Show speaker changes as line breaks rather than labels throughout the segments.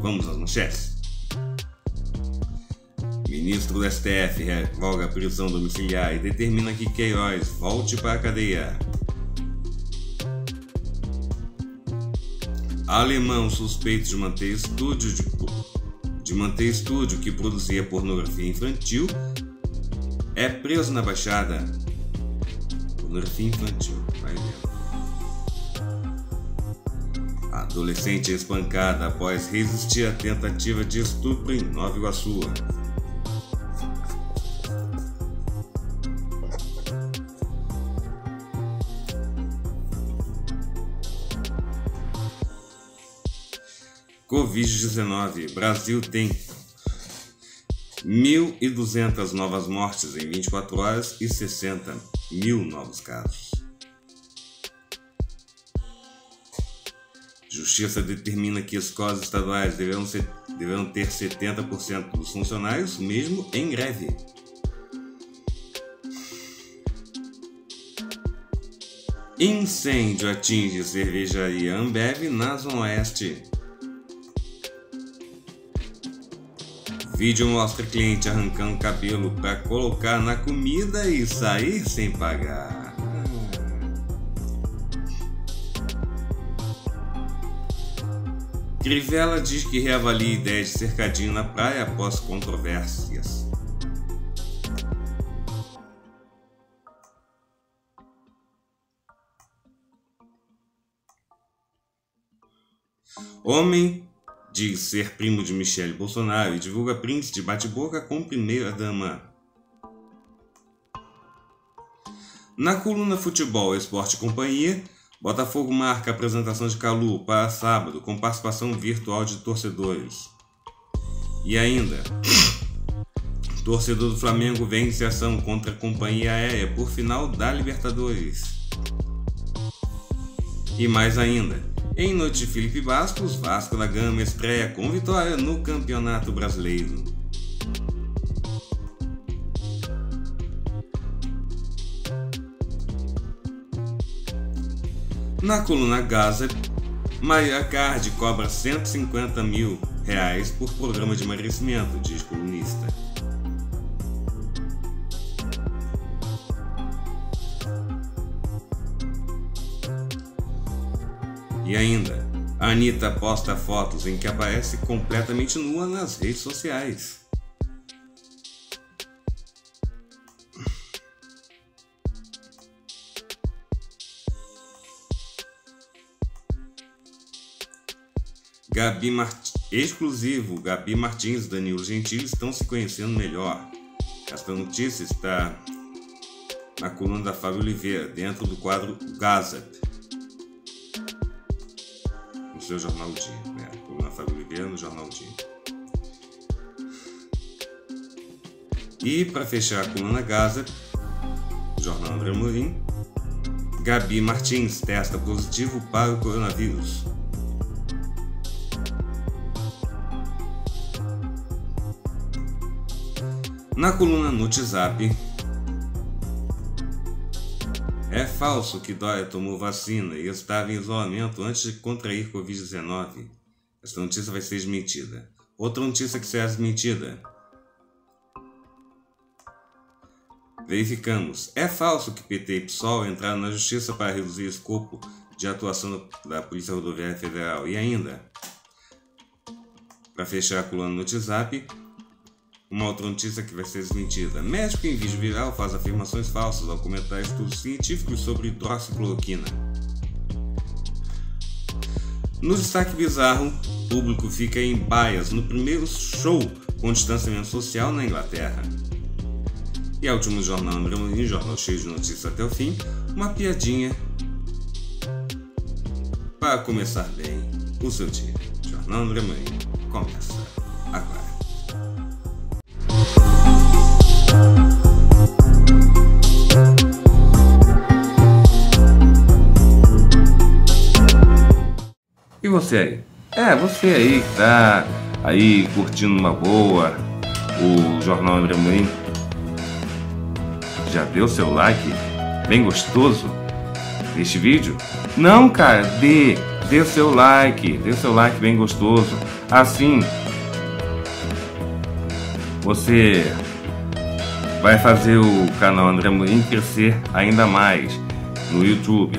Vamos às manchetes. Ministro do STF revoga a prisão domiciliar e determina que Queiroz volte para a cadeia. Alemão suspeito de manter estúdio de, de manter estúdio que produzia pornografia infantil é preso na Baixada. Pornografia infantil, vai ver. Adolescente espancada após resistir à tentativa de estupro em Nova Iguaçu. Covid-19. Brasil tem 1.200 novas mortes em 24 horas e 60 mil novos casos. Justiça determina que escolas estaduais deverão, ser, deverão ter 70% dos funcionários, mesmo em greve. Incêndio atinge cervejaria Ambev na Zona Oeste. Vídeo mostra cliente arrancando cabelo para colocar na comida e sair sem pagar. Crivella diz que reavalia ideia de cercadinho na praia após controvérsias. Homem diz ser primo de Michele Bolsonaro e divulga prints de bate-boca com primeira-dama. Na coluna Futebol, Esporte e Companhia, Botafogo marca a apresentação de Calu para sábado com participação virtual de torcedores. E ainda, torcedor do Flamengo vence ação contra a companhia aérea por final da Libertadores. E mais ainda, em noite de Felipe Bastos, Vasco da Gama estreia com vitória no Campeonato Brasileiro. Na coluna Gaza, Maria Card cobra 150 mil reais por programa de emagrecimento, diz colunista. E ainda, a Anitta posta fotos em que aparece completamente nua nas redes sociais. Gabi Mart... Exclusivo, Gabi Martins e Danilo Gentili estão se conhecendo melhor. Esta notícia está na coluna da Fábio Oliveira, dentro do quadro Gazap, no seu Jornal Dia. Né? coluna Fábio Oliveira no Jornal Dia. E para fechar a coluna Gaza, Jornal André Morim, Gabi Martins testa positivo para o coronavírus. Na coluna no WhatsApp, é falso que Dória tomou vacina e estava em isolamento antes de contrair Covid-19. Essa notícia vai ser desmentida. Outra notícia que será desmentida. Verificamos. É falso que PT e PSOL entraram na justiça para reduzir o escopo de atuação da Polícia Rodoviária Federal. E ainda, para fechar a coluna no WhatsApp, uma outra notícia que vai ser desmentida. Médico em vídeo viral faz afirmações falsas ao comentar estudos científicos sobre hidroxicloroquina. No destaque bizarro, público fica em baias no primeiro show com distanciamento social na Inglaterra. E a último jornal Andremolim, jornal cheio de notícias até o fim, uma piadinha para começar bem o seu dia. Jornal Andremolim começa agora. você aí? É, você aí que tá aí curtindo uma boa o Jornal Embremoinho. Já deu seu like? Bem gostoso? Este vídeo? Não, cara, dê, dê seu like, dê seu like bem gostoso. Assim, você vai fazer o canal André Morim crescer ainda mais no YouTube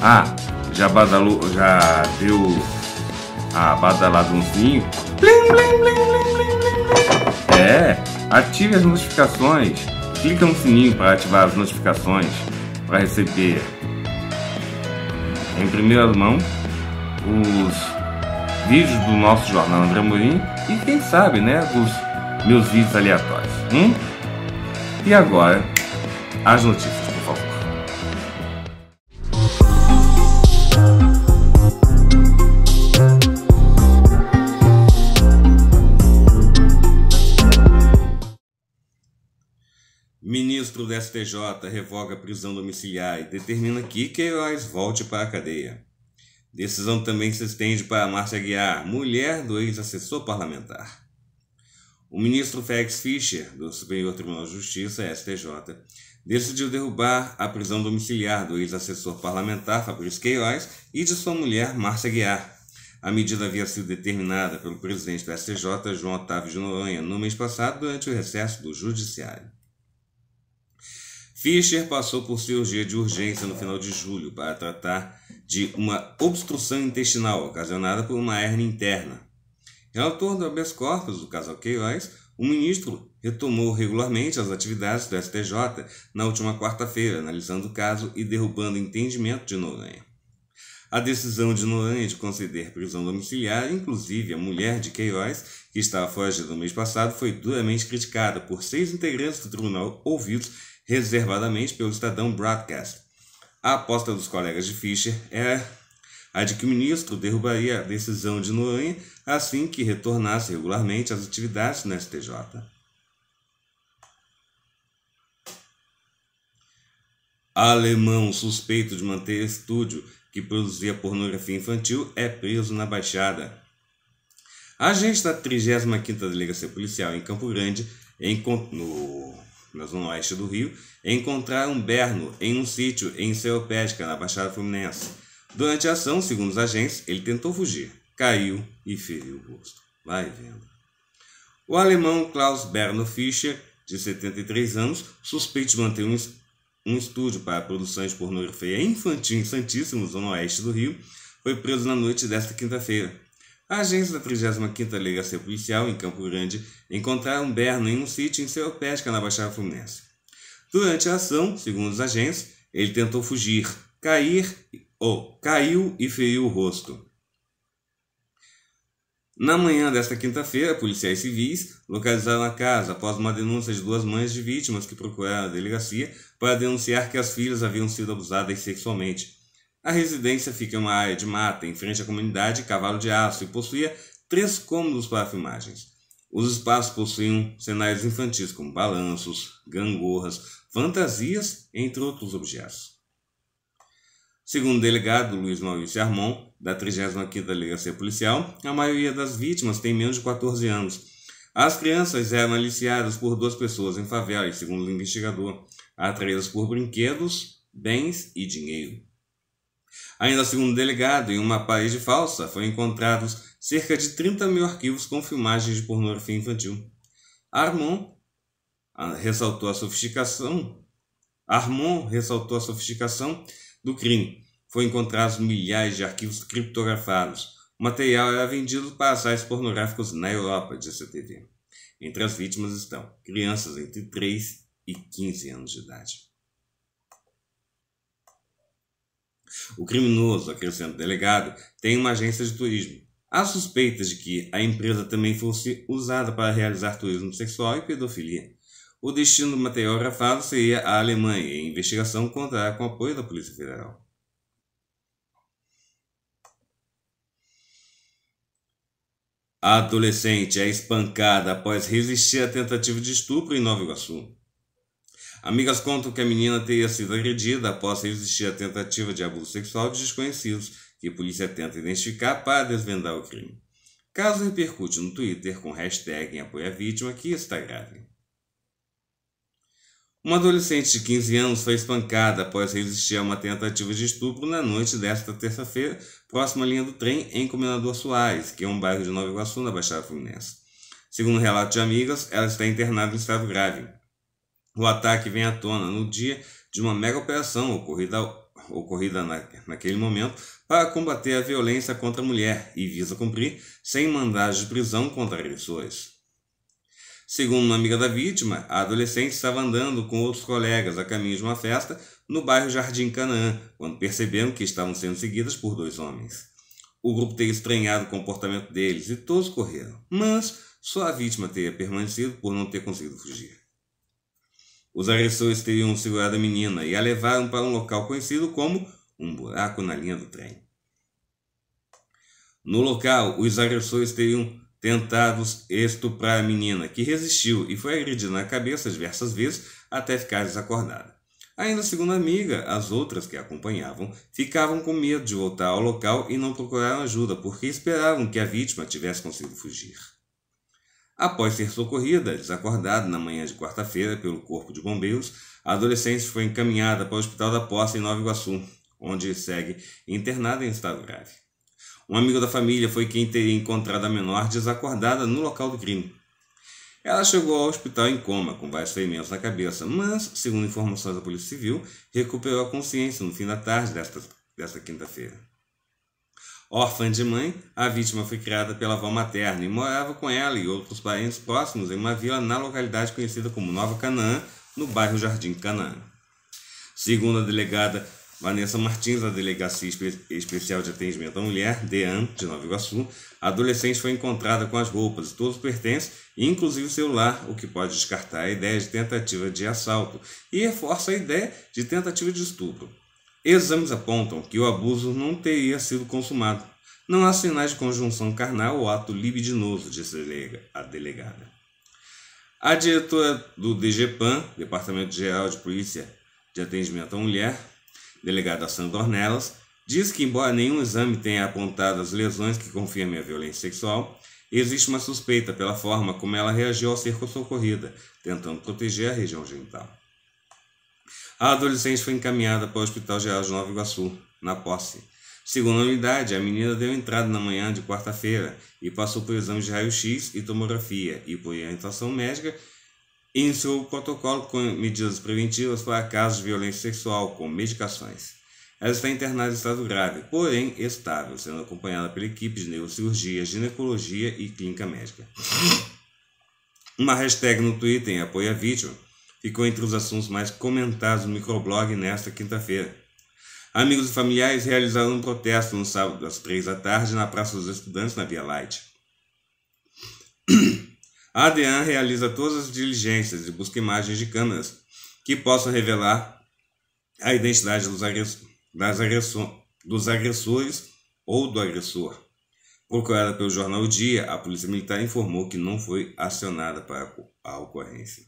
Ah, já badalou, já deu a badaladãozinho? Blim, blim, blim, é, ative as notificações. Clica no sininho para ativar as notificações para receber em primeira mão os vídeos do nosso jornal André Morim e quem sabe, né, dos meus vídeos aleatórios. Hum? E agora, as notícias. do STJ revoga a prisão domiciliar e determina que Queiroz volte para a cadeia. Decisão também se estende para Márcia Guiar, mulher do ex-assessor parlamentar. O ministro Félix Fischer, do Superior Tribunal de Justiça, STJ, decidiu derrubar a prisão domiciliar do ex-assessor parlamentar Fabrício Queiroz e de sua mulher Márcia Guiar. A medida havia sido determinada pelo presidente do STJ, João Otávio de Noronha, no mês passado, durante o recesso do Judiciário. Fischer passou por cirurgia de urgência no final de julho para tratar de uma obstrução intestinal ocasionada por uma hérnia interna. Relator do habeas corpus do caso Queiroz, o ministro retomou regularmente as atividades do STJ na última quarta-feira, analisando o caso e derrubando o entendimento de Noronha. A decisão de Noronha de conceder prisão domiciliar, inclusive a mulher de Queiroz, que estava foragida no mês passado, foi duramente criticada por seis integrantes do tribunal ouvidos reservadamente pelo Estadão Broadcast. A aposta dos colegas de Fischer é a de que o ministro derrubaria a decisão de Noronha assim que retornasse regularmente às atividades no STJ. Alemão suspeito de manter estúdio que produzia pornografia infantil é preso na Baixada. Agente da 35ª Delegacia Policial em Campo Grande, em, no na zona oeste do Rio, encontraram Berno em um sítio em Seropédica, na Baixada Fluminense. Durante a ação, segundo os agentes, ele tentou fugir, caiu e feriu o rosto. Vai vendo. O alemão Klaus Berno Fischer, de 73 anos, suspeito de manter um, um estúdio para produções de pornografia infantil em Santíssimo, zona oeste do Rio, foi preso na noite desta quinta-feira. Agentes da 35ª Delegacia Policial, em Campo Grande, encontraram Berno em um sítio em Seropédica, na Baixada Fluminense. Durante a ação, segundo os agentes, ele tentou fugir, cair ou oh, caiu e feriu o rosto. Na manhã desta quinta-feira, policiais civis localizaram a casa após uma denúncia de duas mães de vítimas que procuraram a delegacia para denunciar que as filhas haviam sido abusadas sexualmente. A residência fica em uma área de mata em frente à comunidade Cavalo de Aço e possuía três cômodos para filmagens. Os espaços possuíam cenários infantis como balanços, gangorras, fantasias, entre outros objetos. Segundo o delegado Luiz Maurício Armon, da 35ª Delegacia Policial, a maioria das vítimas tem menos de 14 anos. As crianças eram aliciadas por duas pessoas em favela, e, segundo o investigador, atraídas por brinquedos, bens e dinheiro. Ainda segundo o delegado, em uma parede falsa foram encontrados cerca de 30 mil arquivos com filmagens de pornografia infantil. Armand ah, ressaltou a sofisticação. armon ressaltou a sofisticação do crime. Foi encontrados milhares de arquivos criptografados. O material era vendido para sites pornográficos na Europa, disse a TV. Entre as vítimas estão crianças entre 3 e 15 anos de idade. O criminoso, acrescenta o delegado, tem uma agência de turismo. Há suspeitas de que a empresa também fosse usada para realizar turismo sexual e pedofilia. O destino do material grafado seria a Alemanha e a investigação contará com o apoio da Polícia Federal. A adolescente é espancada após resistir à tentativa de estupro em Nova Iguaçu. Amigas contam que a menina teria sido agredida após resistir à tentativa de abuso sexual de desconhecidos, que a polícia tenta identificar para desvendar o crime. Caso repercute no Twitter com hashtag em apoio à vítima que está grave. Uma adolescente de 15 anos foi espancada após resistir a uma tentativa de estupro na noite desta terça-feira, próxima à linha do trem em Comendador Soares, que é um bairro de Nova Iguaçu, na Baixada Fluminense. Segundo um relato de amigas, ela está internada em estado grave. O ataque vem à tona no dia de uma mega operação ocorrida, ocorrida na, naquele momento para combater a violência contra a mulher e visa cumprir sem mandados de prisão contra agressores. Segundo uma amiga da vítima, a adolescente estava andando com outros colegas a caminho de uma festa no bairro Jardim Canaã, quando perceberam que estavam sendo seguidas por dois homens. O grupo teria estranhado o comportamento deles e todos correram, mas só a vítima teria permanecido por não ter conseguido fugir. Os agressores teriam segurado a menina e a levaram para um local conhecido como um buraco na linha do trem. No local, os agressores teriam tentado estuprar a menina, que resistiu e foi agredida na cabeça diversas vezes até ficar desacordada. Ainda segundo a amiga, as outras que a acompanhavam ficavam com medo de voltar ao local e não procuraram ajuda porque esperavam que a vítima tivesse conseguido fugir. Após ser socorrida, desacordada na manhã de quarta-feira pelo Corpo de Bombeiros, a adolescente foi encaminhada para o Hospital da Posse em Nova Iguaçu, onde segue internada em estado grave. Um amigo da família foi quem teria encontrado a menor desacordada no local do crime. Ela chegou ao hospital em coma, com vários ferimentos na cabeça, mas, segundo informações da Polícia Civil, recuperou a consciência no fim da tarde desta, desta quinta-feira. Órfã de mãe, a vítima foi criada pela avó materna e morava com ela e outros parentes próximos em uma vila na localidade conhecida como Nova Canaã, no bairro Jardim Canaã. Segundo a delegada Vanessa Martins, da Delegacia Especial de Atendimento à Mulher, DEAN, de Nova Iguaçu, a adolescente foi encontrada com as roupas e todos os pertences, inclusive o celular, o que pode descartar a ideia de tentativa de assalto e reforça a ideia de tentativa de estupro. Exames apontam que o abuso não teria sido consumado. Não há sinais de conjunção carnal ou ato libidinoso, disse a delegada. A diretora do DGPAN, Departamento Geral de Polícia de Atendimento à Mulher, delegada Sandra Ornelas, diz que, embora nenhum exame tenha apontado as lesões que confirmem a violência sexual, existe uma suspeita pela forma como ela reagiu ao ser socorrida, tentando proteger a região genital. A adolescente foi encaminhada para o Hospital Geral de Nova Iguaçu, na posse. Segundo a unidade, a menina deu entrada na manhã de quarta-feira e passou por exames de raio-x e tomografia e por orientação médica e iniciou o protocolo com medidas preventivas para casos de violência sexual com medicações. Ela está internada em estado grave, porém estável, sendo acompanhada pela equipe de neurocirurgia, ginecologia e clínica médica. Uma hashtag no Twitter em apoio à vítima ficou entre os assuntos mais comentados no microblog nesta quinta-feira. Amigos e familiares realizaram um protesto no sábado às três da tarde na Praça dos Estudantes, na Via Light. A ADEAN realiza todas as diligências e busca imagens de câmeras que possam revelar a identidade dos, agress agresso dos agressores ou do agressor. Procurada pelo jornal o Dia, a Polícia Militar informou que não foi acionada para a ocorrência.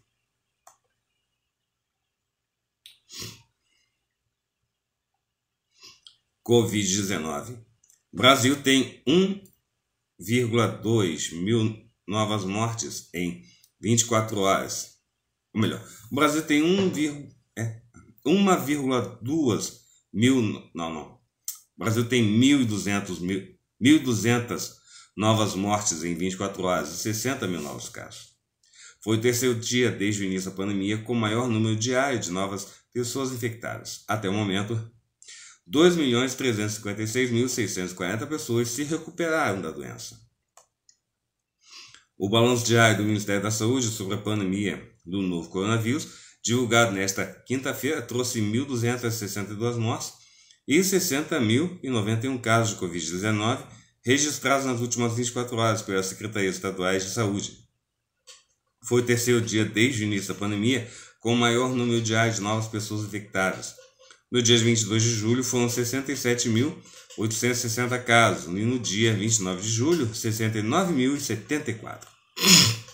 Covid-19. Brasil tem 1,2 mil novas mortes em 24 horas. Ou melhor, o Brasil tem 1,2 é, mil. Não, não. O Brasil tem 1.200 mil. novas mortes em 24 horas e 60 mil novos casos. Foi o terceiro dia desde o início da pandemia com o maior número diário de novas pessoas infectadas. Até o momento, 2.356.640 pessoas se recuperaram da doença. O balanço diário do Ministério da Saúde sobre a pandemia do novo coronavírus, divulgado nesta quinta-feira, trouxe 1.262 mortes e 60.091 casos de Covid-19 registrados nas últimas 24 horas pelas Secretarias Estaduais de Saúde. Foi o terceiro dia desde o início da pandemia com o maior número diário de novas pessoas infectadas, no dia 22 de julho foram 67.860 casos e no dia 29 de julho 69.074.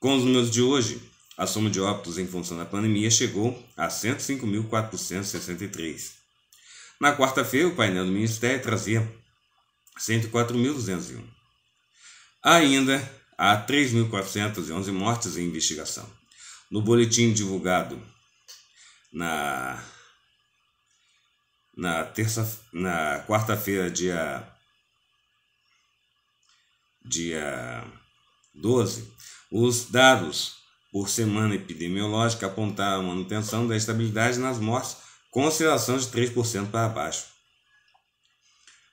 Com os números de hoje, a soma de óbitos em função da pandemia chegou a 105.463. Na quarta-feira, o painel do Ministério trazia 104.201. Ainda há 3.411 mortes em investigação. No boletim divulgado na na terça na quarta-feira, dia dia 12, os dados por semana epidemiológica apontaram a manutenção da estabilidade nas mortes, com oscilação de 3% para baixo.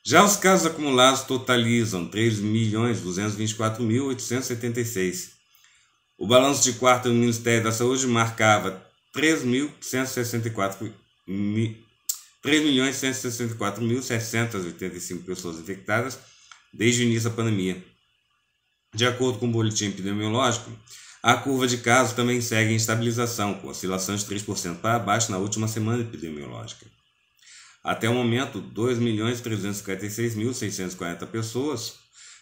Já os casos acumulados totalizam 3.224.876. O balanço de quarta do Ministério da Saúde marcava 3.164 3.164.785 pessoas infectadas desde o início da pandemia. De acordo com o boletim epidemiológico, a curva de casos também segue em estabilização, com oscilação de 3% para baixo na última semana epidemiológica. Até o momento, 2.356.640 pessoas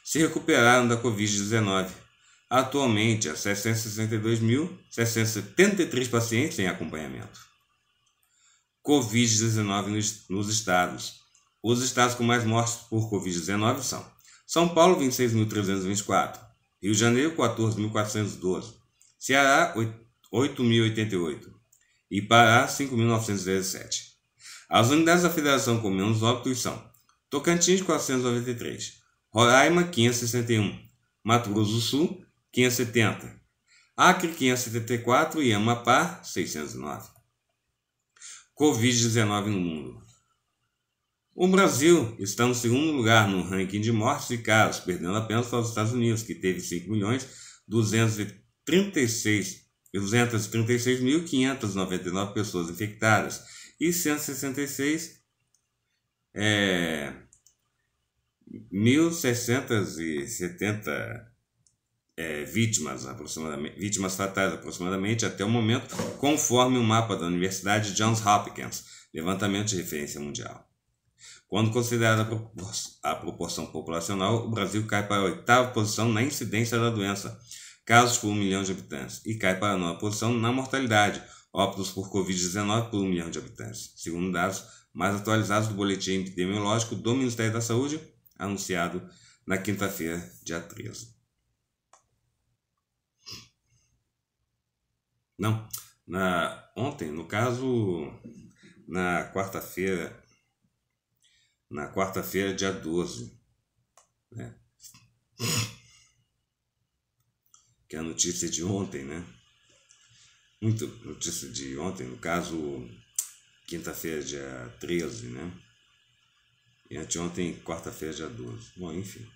se recuperaram da Covid-19. Atualmente, há 662.673 pacientes em acompanhamento. Covid-19 nos, nos estados. Os estados com mais mortes por Covid-19 são São Paulo, 26.324, Rio de Janeiro, 14.412, Ceará, 8.088 e Pará, 5.917. As unidades da federação com menos óbitos são Tocantins, 493, Roraima, 561, Mato Grosso do Sul, 570, Acre, 574 e Amapá, 609. Covid-19 no mundo. O Brasil está no segundo lugar no ranking de mortes e casos, perdendo apenas aos Estados Unidos, que teve 5.236.599 milhões pessoas infectadas e 166.670 é, é, vítimas, aproximadamente, vítimas fatais aproximadamente até o momento, conforme o mapa da Universidade Johns Hopkins, levantamento de referência mundial. Quando considerada a proporção populacional, o Brasil cai para a oitava posição na incidência da doença, casos por um milhão de habitantes, e cai para a nova posição na mortalidade, óbitos por Covid-19 por um milhão de habitantes, segundo dados mais atualizados do Boletim Epidemiológico do Ministério da Saúde, anunciado na quinta-feira, dia 13. Não, na, ontem, no caso, na quarta-feira, na quarta-feira, dia 12, né? que é a notícia de ontem, né? Muito notícia de ontem, no caso, quinta-feira, dia 13, né? E anteontem, quarta-feira, dia 12. Bom, enfim.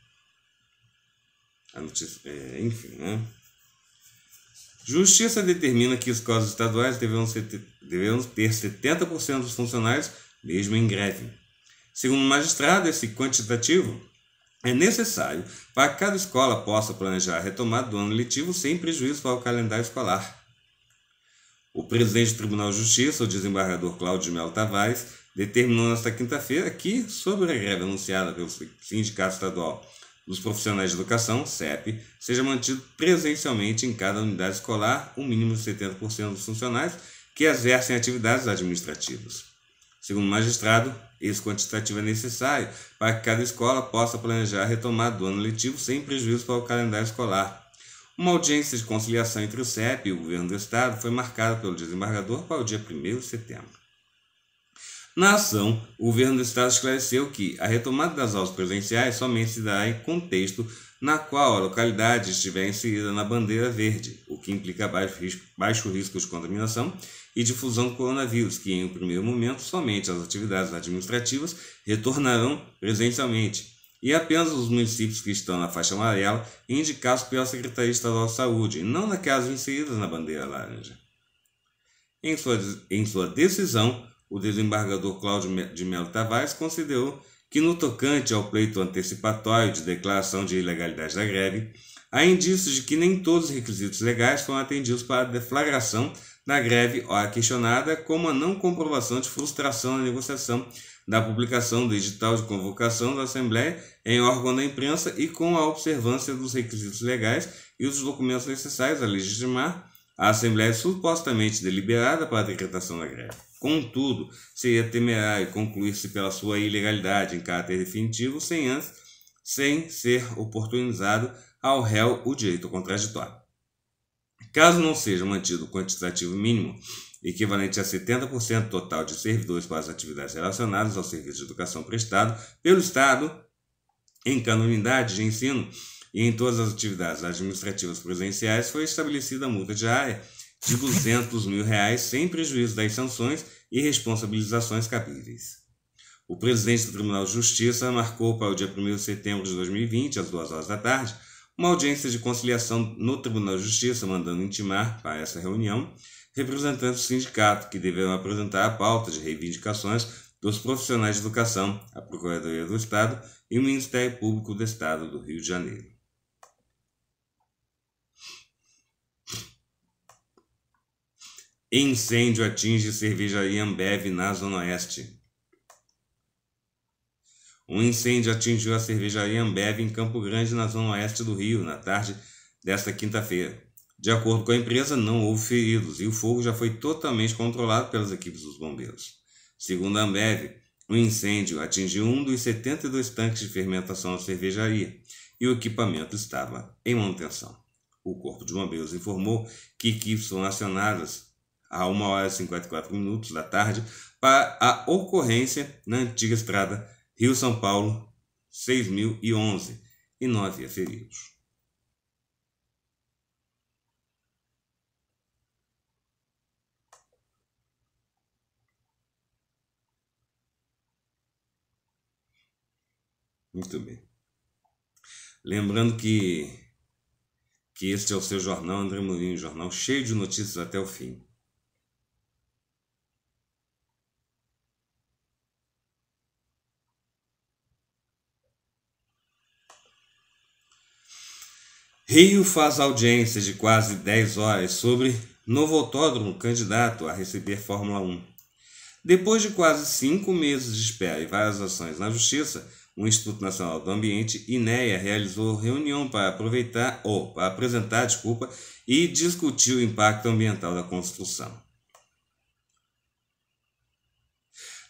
A notícia, é, enfim, né? Justiça determina que os casos estaduais deverão, ter 70% dos funcionários, mesmo em greve. Segundo o magistrado, esse quantitativo é necessário para que cada escola possa planejar a retomada do ano letivo sem prejuízo para o calendário escolar. O presidente do Tribunal de Justiça, o desembargador Cláudio Melo Tavares, determinou nesta quinta-feira que, sobre a greve anunciada pelo Sindicato Estadual dos profissionais de educação, CEP, seja mantido presencialmente em cada unidade escolar o um mínimo de 70% dos funcionários que exercem atividades administrativas. Segundo o magistrado, esse quantitativo é necessário para que cada escola possa planejar a retomada do ano letivo sem prejuízo para o calendário escolar. Uma audiência de conciliação entre o CEP e o governo do estado foi marcada pelo desembargador para o dia 1 de setembro. Na ação, o governo do Estado esclareceu que a retomada das aulas presenciais somente se dará em contexto na qual a localidade estiver inserida na bandeira verde, o que implica baixo risco, baixo risco de contaminação e difusão do coronavírus, que em um primeiro momento somente as atividades administrativas retornarão presencialmente, e apenas os municípios que estão na faixa amarela indicados pela Secretaria Estadual de Saúde, não naquelas inseridas na bandeira laranja. Em sua, em sua decisão, o desembargador Cláudio de Melo Tavares considerou que, no tocante ao pleito antecipatório de declaração de ilegalidade da greve, há indícios de que nem todos os requisitos legais foram atendidos para a deflagração da greve, a é questionada, como a não comprovação de frustração na negociação da publicação do edital de convocação da Assembleia em órgão da imprensa e com a observância dos requisitos legais e dos documentos necessários a legitimar a Assembleia supostamente deliberada para a decretação da greve. Contudo, seria temerário concluir-se pela sua ilegalidade em caráter definitivo sem antes, sem ser oportunizado ao réu o direito contraditório. Caso não seja mantido o quantitativo mínimo, equivalente a 70% total de servidores para as atividades relacionadas ao serviço de educação prestado pelo Estado, em canonidade de ensino e em todas as atividades administrativas presenciais, foi estabelecida a multa diária de 200 mil reais, sem prejuízo das sanções e responsabilizações cabíveis. O presidente do Tribunal de Justiça marcou para o dia 1 de setembro de 2020, às 2 horas da tarde, uma audiência de conciliação no Tribunal de Justiça, mandando intimar para essa reunião representantes do sindicato, que deverão apresentar a pauta de reivindicações dos profissionais de educação, a Procuradoria do Estado e o Ministério Público do Estado do Rio de Janeiro. Incêndio atinge cervejaria Ambev na Zona Oeste. Um incêndio atingiu a cervejaria Ambev em Campo Grande, na Zona Oeste do Rio, na tarde desta quinta-feira. De acordo com a empresa, não houve feridos e o fogo já foi totalmente controlado pelas equipes dos bombeiros. Segundo a Ambev, o incêndio atingiu um dos 72 tanques de fermentação da cervejaria e o equipamento estava em manutenção. O Corpo de Bombeiros informou que equipes foram acionadas a 1 hora e 54 minutos da tarde, para a ocorrência na antiga estrada Rio-São Paulo 6011, e não havia feridos. Muito bem. Lembrando que, que este é o seu jornal, André Mourinho, jornal cheio de notícias até o fim. Rio faz audiência de quase 10 horas sobre novo autódromo candidato a receber Fórmula 1. Depois de quase cinco meses de espera e várias ações na Justiça, o Instituto Nacional do Ambiente, INEA, realizou reunião para aproveitar ou para apresentar, desculpa, e discutir o impacto ambiental da construção.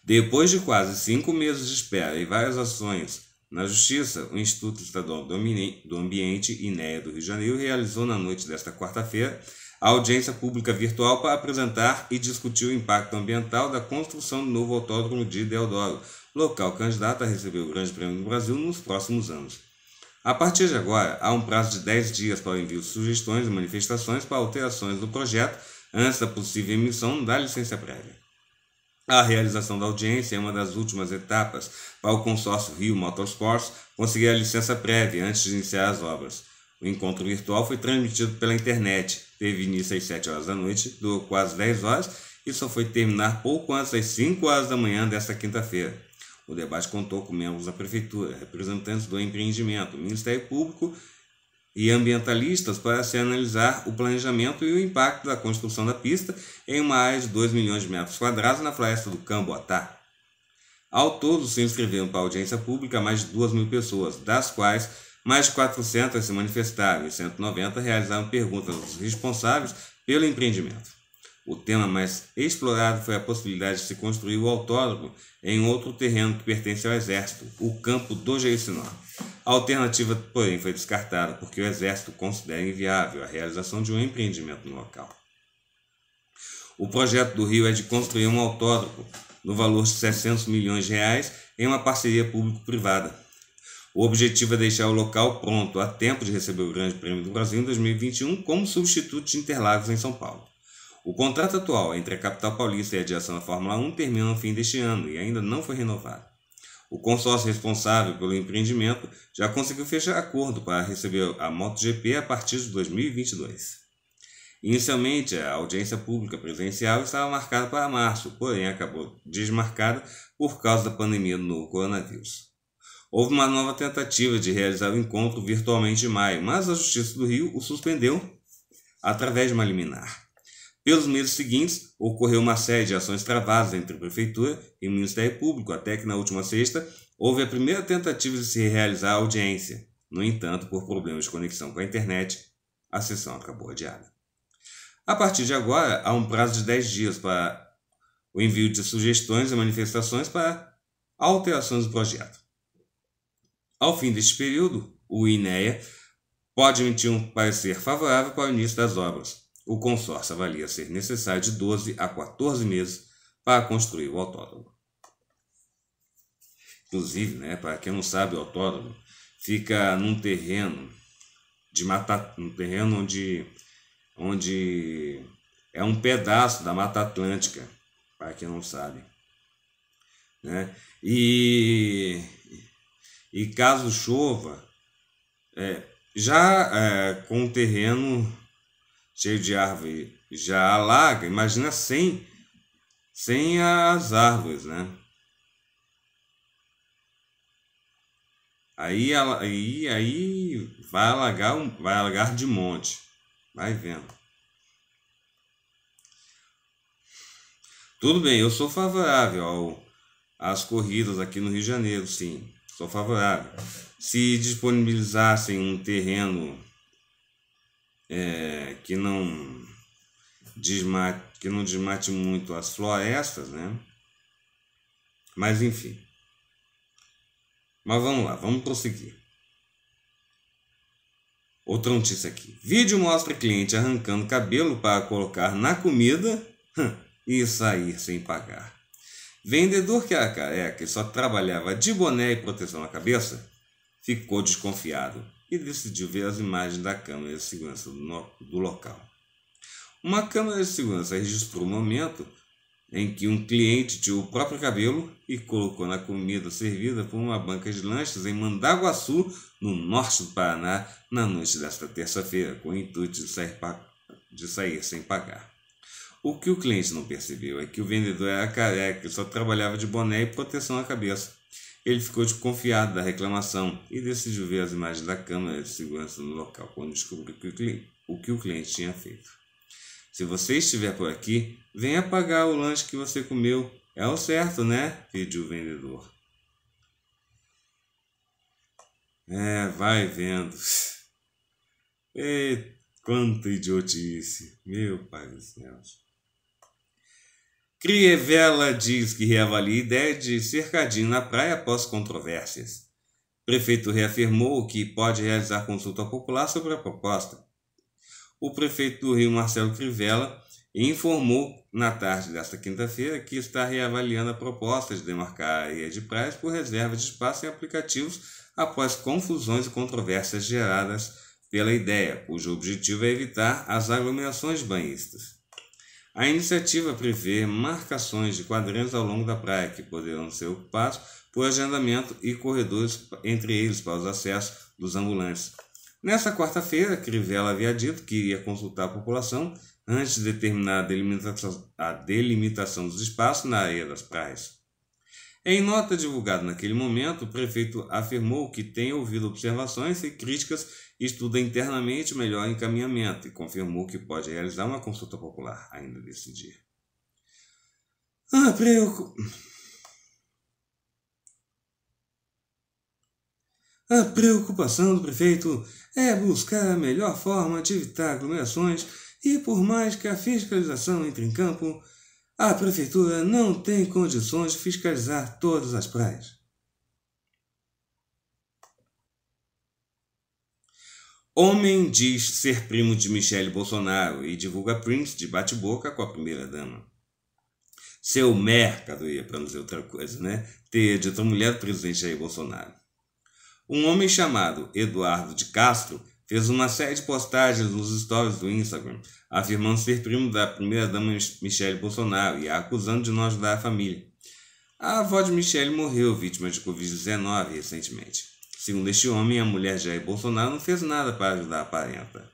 Depois de quase cinco meses de espera e várias ações na Justiça, o Instituto Estadual do Ambiente, INEA do Rio de Janeiro, realizou na noite desta quarta-feira a audiência pública virtual para apresentar e discutir o impacto ambiental da construção do novo autódromo de Deodoro, local candidato a receber o Grande Prêmio do Brasil nos próximos anos. A partir de agora, há um prazo de 10 dias para o envio de sugestões e manifestações para alterações do projeto antes da possível emissão da licença prévia. A realização da audiência é uma das últimas etapas para o consórcio Rio Motorsports conseguir a licença prévia antes de iniciar as obras. O encontro virtual foi transmitido pela internet, teve início às 7 horas da noite, durou quase 10 horas e só foi terminar pouco antes das 5 horas da manhã desta quinta-feira. O debate contou com membros da Prefeitura, representantes do empreendimento, Ministério Público e ambientalistas para se analisar o planejamento e o impacto da construção da pista em mais de 2 milhões de metros quadrados na floresta do Camboatá. Ao todo, se inscreveram para a audiência pública mais de 2 mil pessoas, das quais mais de 400 se manifestaram e 190 realizaram perguntas aos responsáveis pelo empreendimento. O tema mais explorado foi a possibilidade de se construir o autódromo em outro terreno que pertence ao Exército, o campo do Jericinó. A alternativa, porém, foi descartada porque o Exército considera inviável a realização de um empreendimento no local. O projeto do Rio é de construir um autódromo no valor de 600 milhões de reais em uma parceria público-privada. O objetivo é deixar o local pronto a tempo de receber o Grande Prêmio do Brasil em 2021 como substituto de Interlagos em São Paulo. O contrato atual entre a capital paulista e a direção da Fórmula 1 termina no fim deste ano e ainda não foi renovado. O consórcio responsável pelo empreendimento já conseguiu fechar acordo para receber a MotoGP a partir de 2022. Inicialmente, a audiência pública presencial estava marcada para março, porém acabou desmarcada por causa da pandemia do novo coronavírus. Houve uma nova tentativa de realizar o encontro virtualmente em maio, mas a Justiça do Rio o suspendeu através de uma liminar. Pelos meses seguintes, ocorreu uma série de ações travadas entre a Prefeitura e o Ministério Público, até que na última sexta houve a primeira tentativa de se realizar a audiência. No entanto, por problemas de conexão com a internet, a sessão acabou adiada. A partir de agora, há um prazo de 10 dias para o envio de sugestões e manifestações para alterações do projeto. Ao fim deste período, o INEA pode emitir um parecer favorável para o início das obras, o consórcio avalia ser necessário de 12 a 14 meses para construir o autódromo. Inclusive, né, para quem não sabe, o autódromo fica num terreno de mata, um terreno onde, onde é um pedaço da Mata Atlântica, para quem não sabe. Né? E, e caso chova, é, já é, com o terreno cheio de árvore já alaga, imagina sem, sem as árvores, né? Aí, aí, aí vai alagar, vai alagar de monte. Vai vendo. Tudo bem, eu sou favorável ao, às corridas aqui no Rio de Janeiro, sim. Sou favorável. Se disponibilizassem um terreno é, que não desmate, que não desmate muito as florestas, né? Mas enfim. Mas vamos lá, vamos prosseguir. Outra notícia aqui. Vídeo mostra cliente arrancando cabelo para colocar na comida e sair sem pagar. Vendedor que era é careca e só trabalhava de boné e proteção na cabeça ficou desconfiado e decidiu ver as imagens da câmera de segurança do, local. Uma câmera de segurança registrou o momento em que um cliente tirou o próprio cabelo e colocou na comida servida por uma banca de lanches em Mandaguaçu, no norte do Paraná, na noite desta terça-feira, com o intuito de sair, de sair sem pagar. O que o cliente não percebeu é que o vendedor era careca e só trabalhava de boné e proteção à cabeça. Ele ficou desconfiado da reclamação e decidiu ver as imagens da câmera de segurança no local quando descobriu o que o cliente tinha feito. Se você estiver por aqui, venha pagar o lanche que você comeu. É o certo, né? pediu o vendedor. É, vai vendo. E quanta idiotice! Meu pai do céu! Crievela diz que reavalia ideia de cercadinho na praia após controvérsias. Prefeito reafirmou que pode realizar consulta popular sobre a proposta. O prefeito do Rio, Marcelo Crivella, informou na tarde desta quinta-feira que está reavaliando a proposta de demarcar a área de praias por reserva de espaço em aplicativos após confusões e controvérsias geradas pela ideia, cujo objetivo é evitar as aglomerações banhistas. A iniciativa prevê marcações de quadrantes ao longo da praia, que poderão ser ocupados por agendamento e corredores entre eles para os acessos dos ambulantes. Nessa quarta-feira, Crivella havia dito que iria consultar a população antes de determinar a delimitação, a delimitação dos espaços na areia das praias. Em nota divulgada naquele momento, o prefeito afirmou que tem ouvido observações e críticas estuda internamente o melhor encaminhamento e confirmou que pode realizar uma consulta popular ainda nesse dia. Ah, preocu... A preocupação do prefeito é buscar a melhor forma de evitar aglomerações e, por mais que a fiscalização entre em campo, a prefeitura não tem condições de fiscalizar todas as praias. Homem diz ser primo de Michele Bolsonaro e divulga prints de bate-boca com a primeira-dama. Seu mercado, ia para não dizer outra coisa, né? Ter dito a mulher do presidente Jair Bolsonaro. Um homem chamado Eduardo de Castro fez uma série de postagens nos stories do Instagram, afirmando ser primo da primeira-dama Michele Bolsonaro e a acusando de não ajudar a família. A avó de Michele morreu vítima de Covid-19 recentemente. Segundo este homem, a mulher Jair Bolsonaro não fez nada para ajudar a parenta.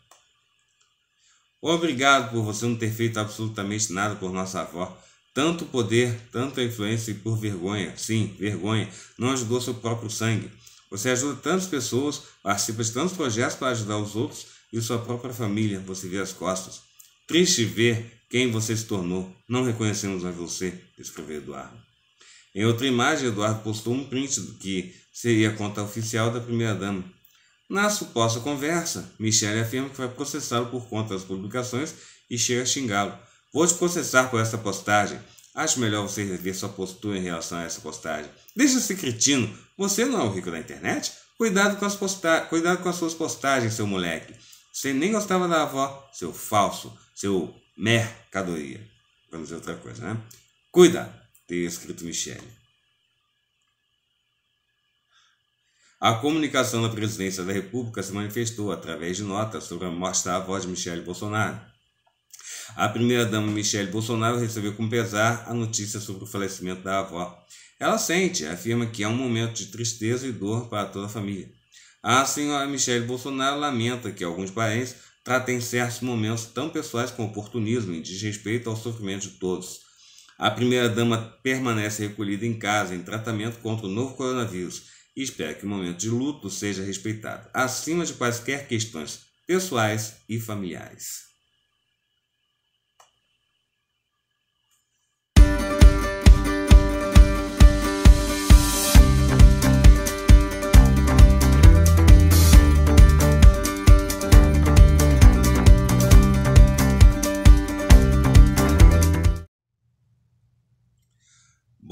Obrigado por você não ter feito absolutamente nada por nossa avó. Tanto poder, tanta influência e por vergonha. Sim, vergonha. Não ajudou seu próprio sangue. Você ajuda tantas pessoas, participa de tantos projetos para ajudar os outros e sua própria família. Você vê as costas. Triste ver quem você se tornou. Não reconhecemos mais você, escreveu Eduardo. Em outra imagem, Eduardo postou um print do que seria a conta oficial da primeira-dama. Na suposta conversa, Michele afirma que vai processá-lo por conta das publicações e chega a xingá-lo. Vou te processar por essa postagem. Acho melhor você rever sua postura em relação a essa postagem. Deixa esse cretino. Você não é o rico da internet? Cuidado com, as posta... Cuidado com as suas postagens, seu moleque. Você nem gostava da avó, seu falso, seu mercadoria. Para dizer outra coisa, né? Cuidado tem escrito Michele. A comunicação da presidência da República se manifestou através de notas sobre a morte da avó de Michele Bolsonaro. A primeira-dama Michele Bolsonaro recebeu com pesar a notícia sobre o falecimento da avó. Ela sente, afirma que é um momento de tristeza e dor para toda a família. A senhora Michele Bolsonaro lamenta que alguns parentes tratem certos momentos tão pessoais com oportunismo e desrespeito ao sofrimento de todos. A primeira-dama permanece recolhida em casa em tratamento contra o novo coronavírus e espera que o momento de luto seja respeitado, acima de quaisquer questões pessoais e familiares.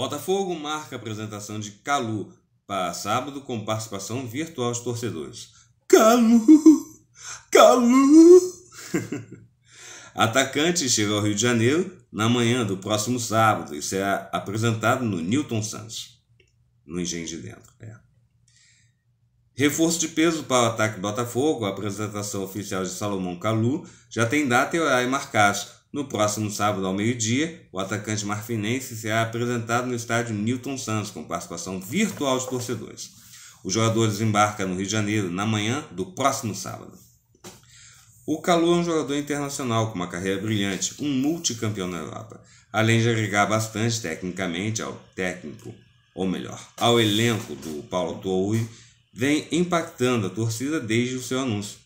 Botafogo marca a apresentação de Calu para sábado com participação virtual dos torcedores. Calu! Calu! Atacante chega ao Rio de Janeiro na manhã do próximo sábado e será apresentado no Newton Santos, no Engenho de Dentro. É. Reforço de peso para o ataque Botafogo, a apresentação oficial de Salomão Calu já tem data e horário marcados, no próximo sábado, ao meio-dia, o atacante marfinense será apresentado no estádio Newton Santos, com participação virtual de torcedores. O jogador desembarca no Rio de Janeiro na manhã do próximo sábado. O Calu é um jogador internacional com uma carreira brilhante, um multicampeão na Europa, além de agregar bastante tecnicamente ao técnico, ou melhor, ao elenco do Paulo Torre, vem impactando a torcida desde o seu anúncio.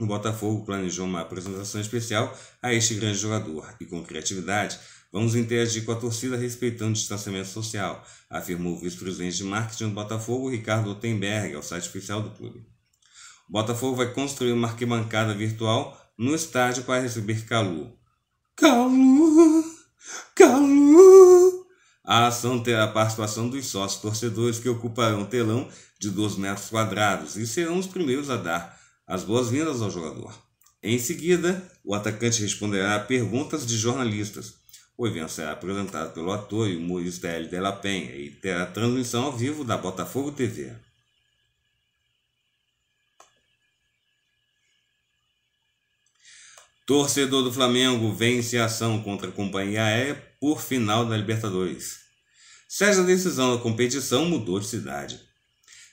O Botafogo planejou uma apresentação especial a este grande jogador e, com criatividade, vamos interagir com a torcida respeitando o distanciamento social, afirmou o vice-presidente de marketing do Botafogo, Ricardo Otenberg, ao site oficial do clube. O Botafogo vai construir uma arquibancada virtual no estádio para receber Calu. Calu! Calu! A ação terá a participação dos sócios torcedores que ocuparão um telão de 12 metros quadrados e serão os primeiros a dar as boas-vindas ao jogador. Em seguida, o atacante responderá a perguntas de jornalistas. O evento será apresentado pelo ator e humorista Hélio de Penha e terá transmissão ao vivo da Botafogo TV. Torcedor do Flamengo vence a ação contra a companhia aérea por final da Libertadores. César, a decisão da competição mudou de cidade.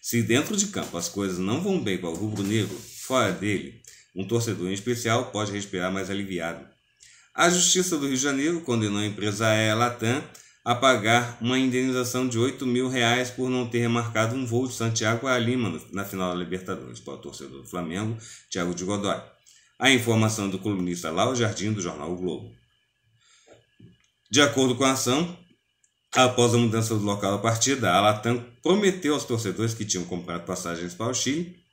Se dentro de campo as coisas não vão bem para o rubro-negro, Fora dele, um torcedor em especial pode respirar mais aliviado. A Justiça do Rio de Janeiro condenou a empresa aérea Latam a pagar uma indenização de 8 mil reais por não ter marcado um voo de Santiago a Lima na final da Libertadores para o torcedor do Flamengo, Thiago de Godoy. A informação do colunista Lau Jardim, do jornal o Globo. De acordo com a ação, após a mudança do local da partida, a Latam prometeu aos torcedores que tinham comprado passagens para o Chile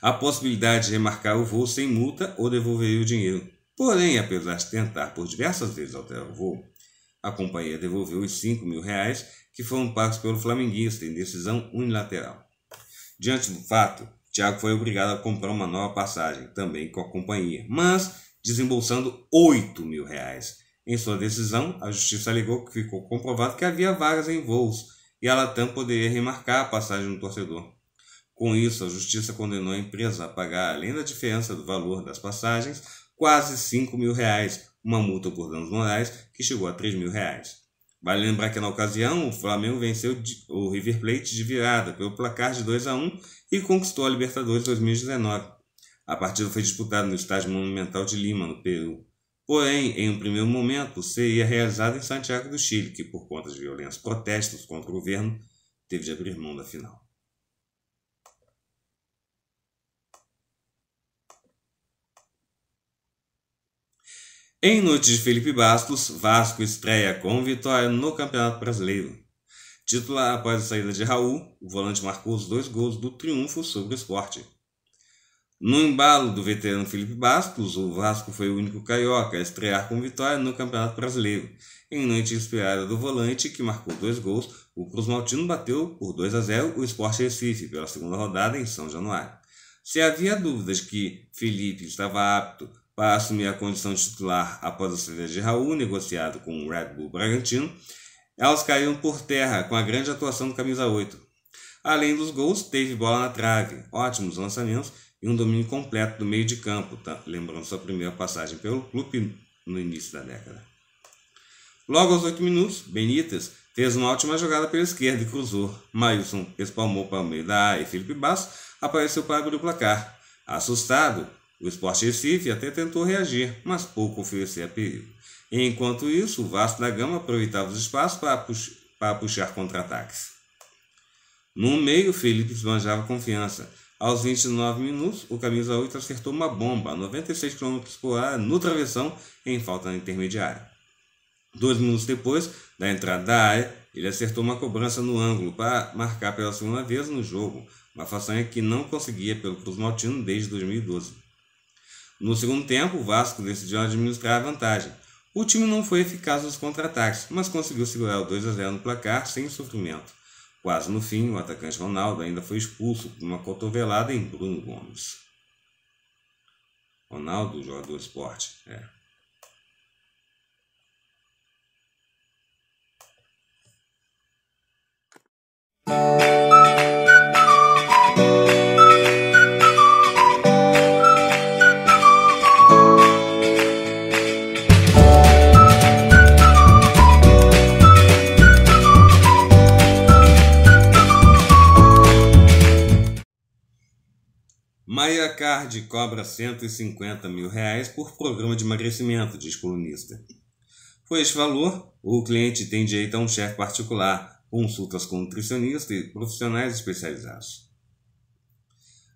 a possibilidade de remarcar o voo sem multa ou devolver o dinheiro. Porém, apesar de tentar por diversas vezes alterar o voo, a companhia devolveu os 5 mil reais que foram pagos pelo flamenguista em decisão unilateral. Diante do fato, Tiago foi obrigado a comprar uma nova passagem, também com a companhia, mas desembolsando 8 mil reais. Em sua decisão, a justiça alegou que ficou comprovado que havia vagas em voos e a Latam poderia remarcar a passagem do torcedor. Com isso, a justiça condenou a empresa a pagar, além da diferença do valor das passagens, quase 5 mil reais, uma multa por danos morais que chegou a 3 mil reais. Vale lembrar que na ocasião o Flamengo venceu o River Plate de virada pelo placar de 2 a 1 e conquistou a Libertadores 2019. A partida foi disputada no Estádio Monumental de Lima, no Peru. Porém, em um primeiro momento, seria é realizada em Santiago do Chile, que por conta de violentos protestos contra o governo, teve de abrir mão da final. Em noite de Felipe Bastos, Vasco estreia com vitória no Campeonato Brasileiro. Titular após a saída de Raul, o volante marcou os dois gols do triunfo sobre o esporte. No embalo do veterano Felipe Bastos, o Vasco foi o único carioca a estrear com vitória no Campeonato Brasileiro. Em noite inspirada do volante, que marcou dois gols, o Cruz Maltino bateu por 2 a 0 o Esporte Recife pela segunda rodada em São Januário. Se havia dúvidas que Felipe estava apto para assumir a condição de titular após a saída de Raul, negociado com o Red Bull Bragantino, elas caíram por terra com a grande atuação do camisa 8. Além dos gols, teve bola na trave, ótimos lançamentos e um domínio completo do meio de campo, tá? lembrando sua primeira passagem pelo clube no início da década. Logo aos 8 minutos, Benítez fez uma ótima jogada pela esquerda e cruzou. Mailson espalmou para o meio da área e Felipe Basso apareceu para abrir o placar. Assustado, o Sport Recife até tentou reagir, mas pouco oferecia perigo. Enquanto isso, o Vasco da Gama aproveitava os espaços para, pux para puxar contra-ataques. No meio, Felipe esbanjava confiança. Aos 29 minutos, o camisa 8 acertou uma bomba a 96 km por hora no travessão em falta intermediária. Dois minutos depois da entrada da área, ele acertou uma cobrança no ângulo para marcar pela segunda vez no jogo, uma façanha que não conseguia pelo Cruz Maltino desde 2012. No segundo tempo, o Vasco decidiu administrar a vantagem. O time não foi eficaz nos contra-ataques, mas conseguiu segurar o 2 a 0 no placar sem sofrimento. Quase no fim, o atacante Ronaldo ainda foi expulso por uma cotovelada em Bruno Gomes. Ronaldo, jogador esporte, é. Maia Card cobra 150 mil reais por programa de emagrecimento, diz colunista. Por este valor, o cliente tem direito a um chefe particular, consultas com nutricionista e profissionais especializados.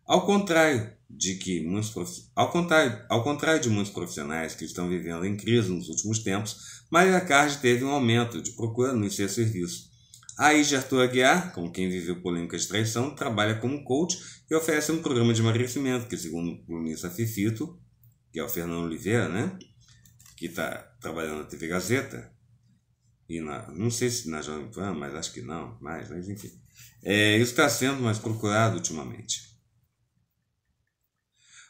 Ao contrário de que muitos prof... ao, contrário, ao contrário de muitos profissionais que estão vivendo em crise nos últimos tempos, Maria Card teve um aumento de procura nos seus serviços Aí de Aguiar, com quem viveu polêmicas de traição, trabalha como coach e oferece um programa de emagrecimento, que segundo o colunista Fifito, que é o Fernando Oliveira, né? Que está trabalhando na TV Gazeta, e na, não sei se na Jovem Pan, mas acho que não, mas, mas enfim. É, isso está sendo mais procurado ultimamente.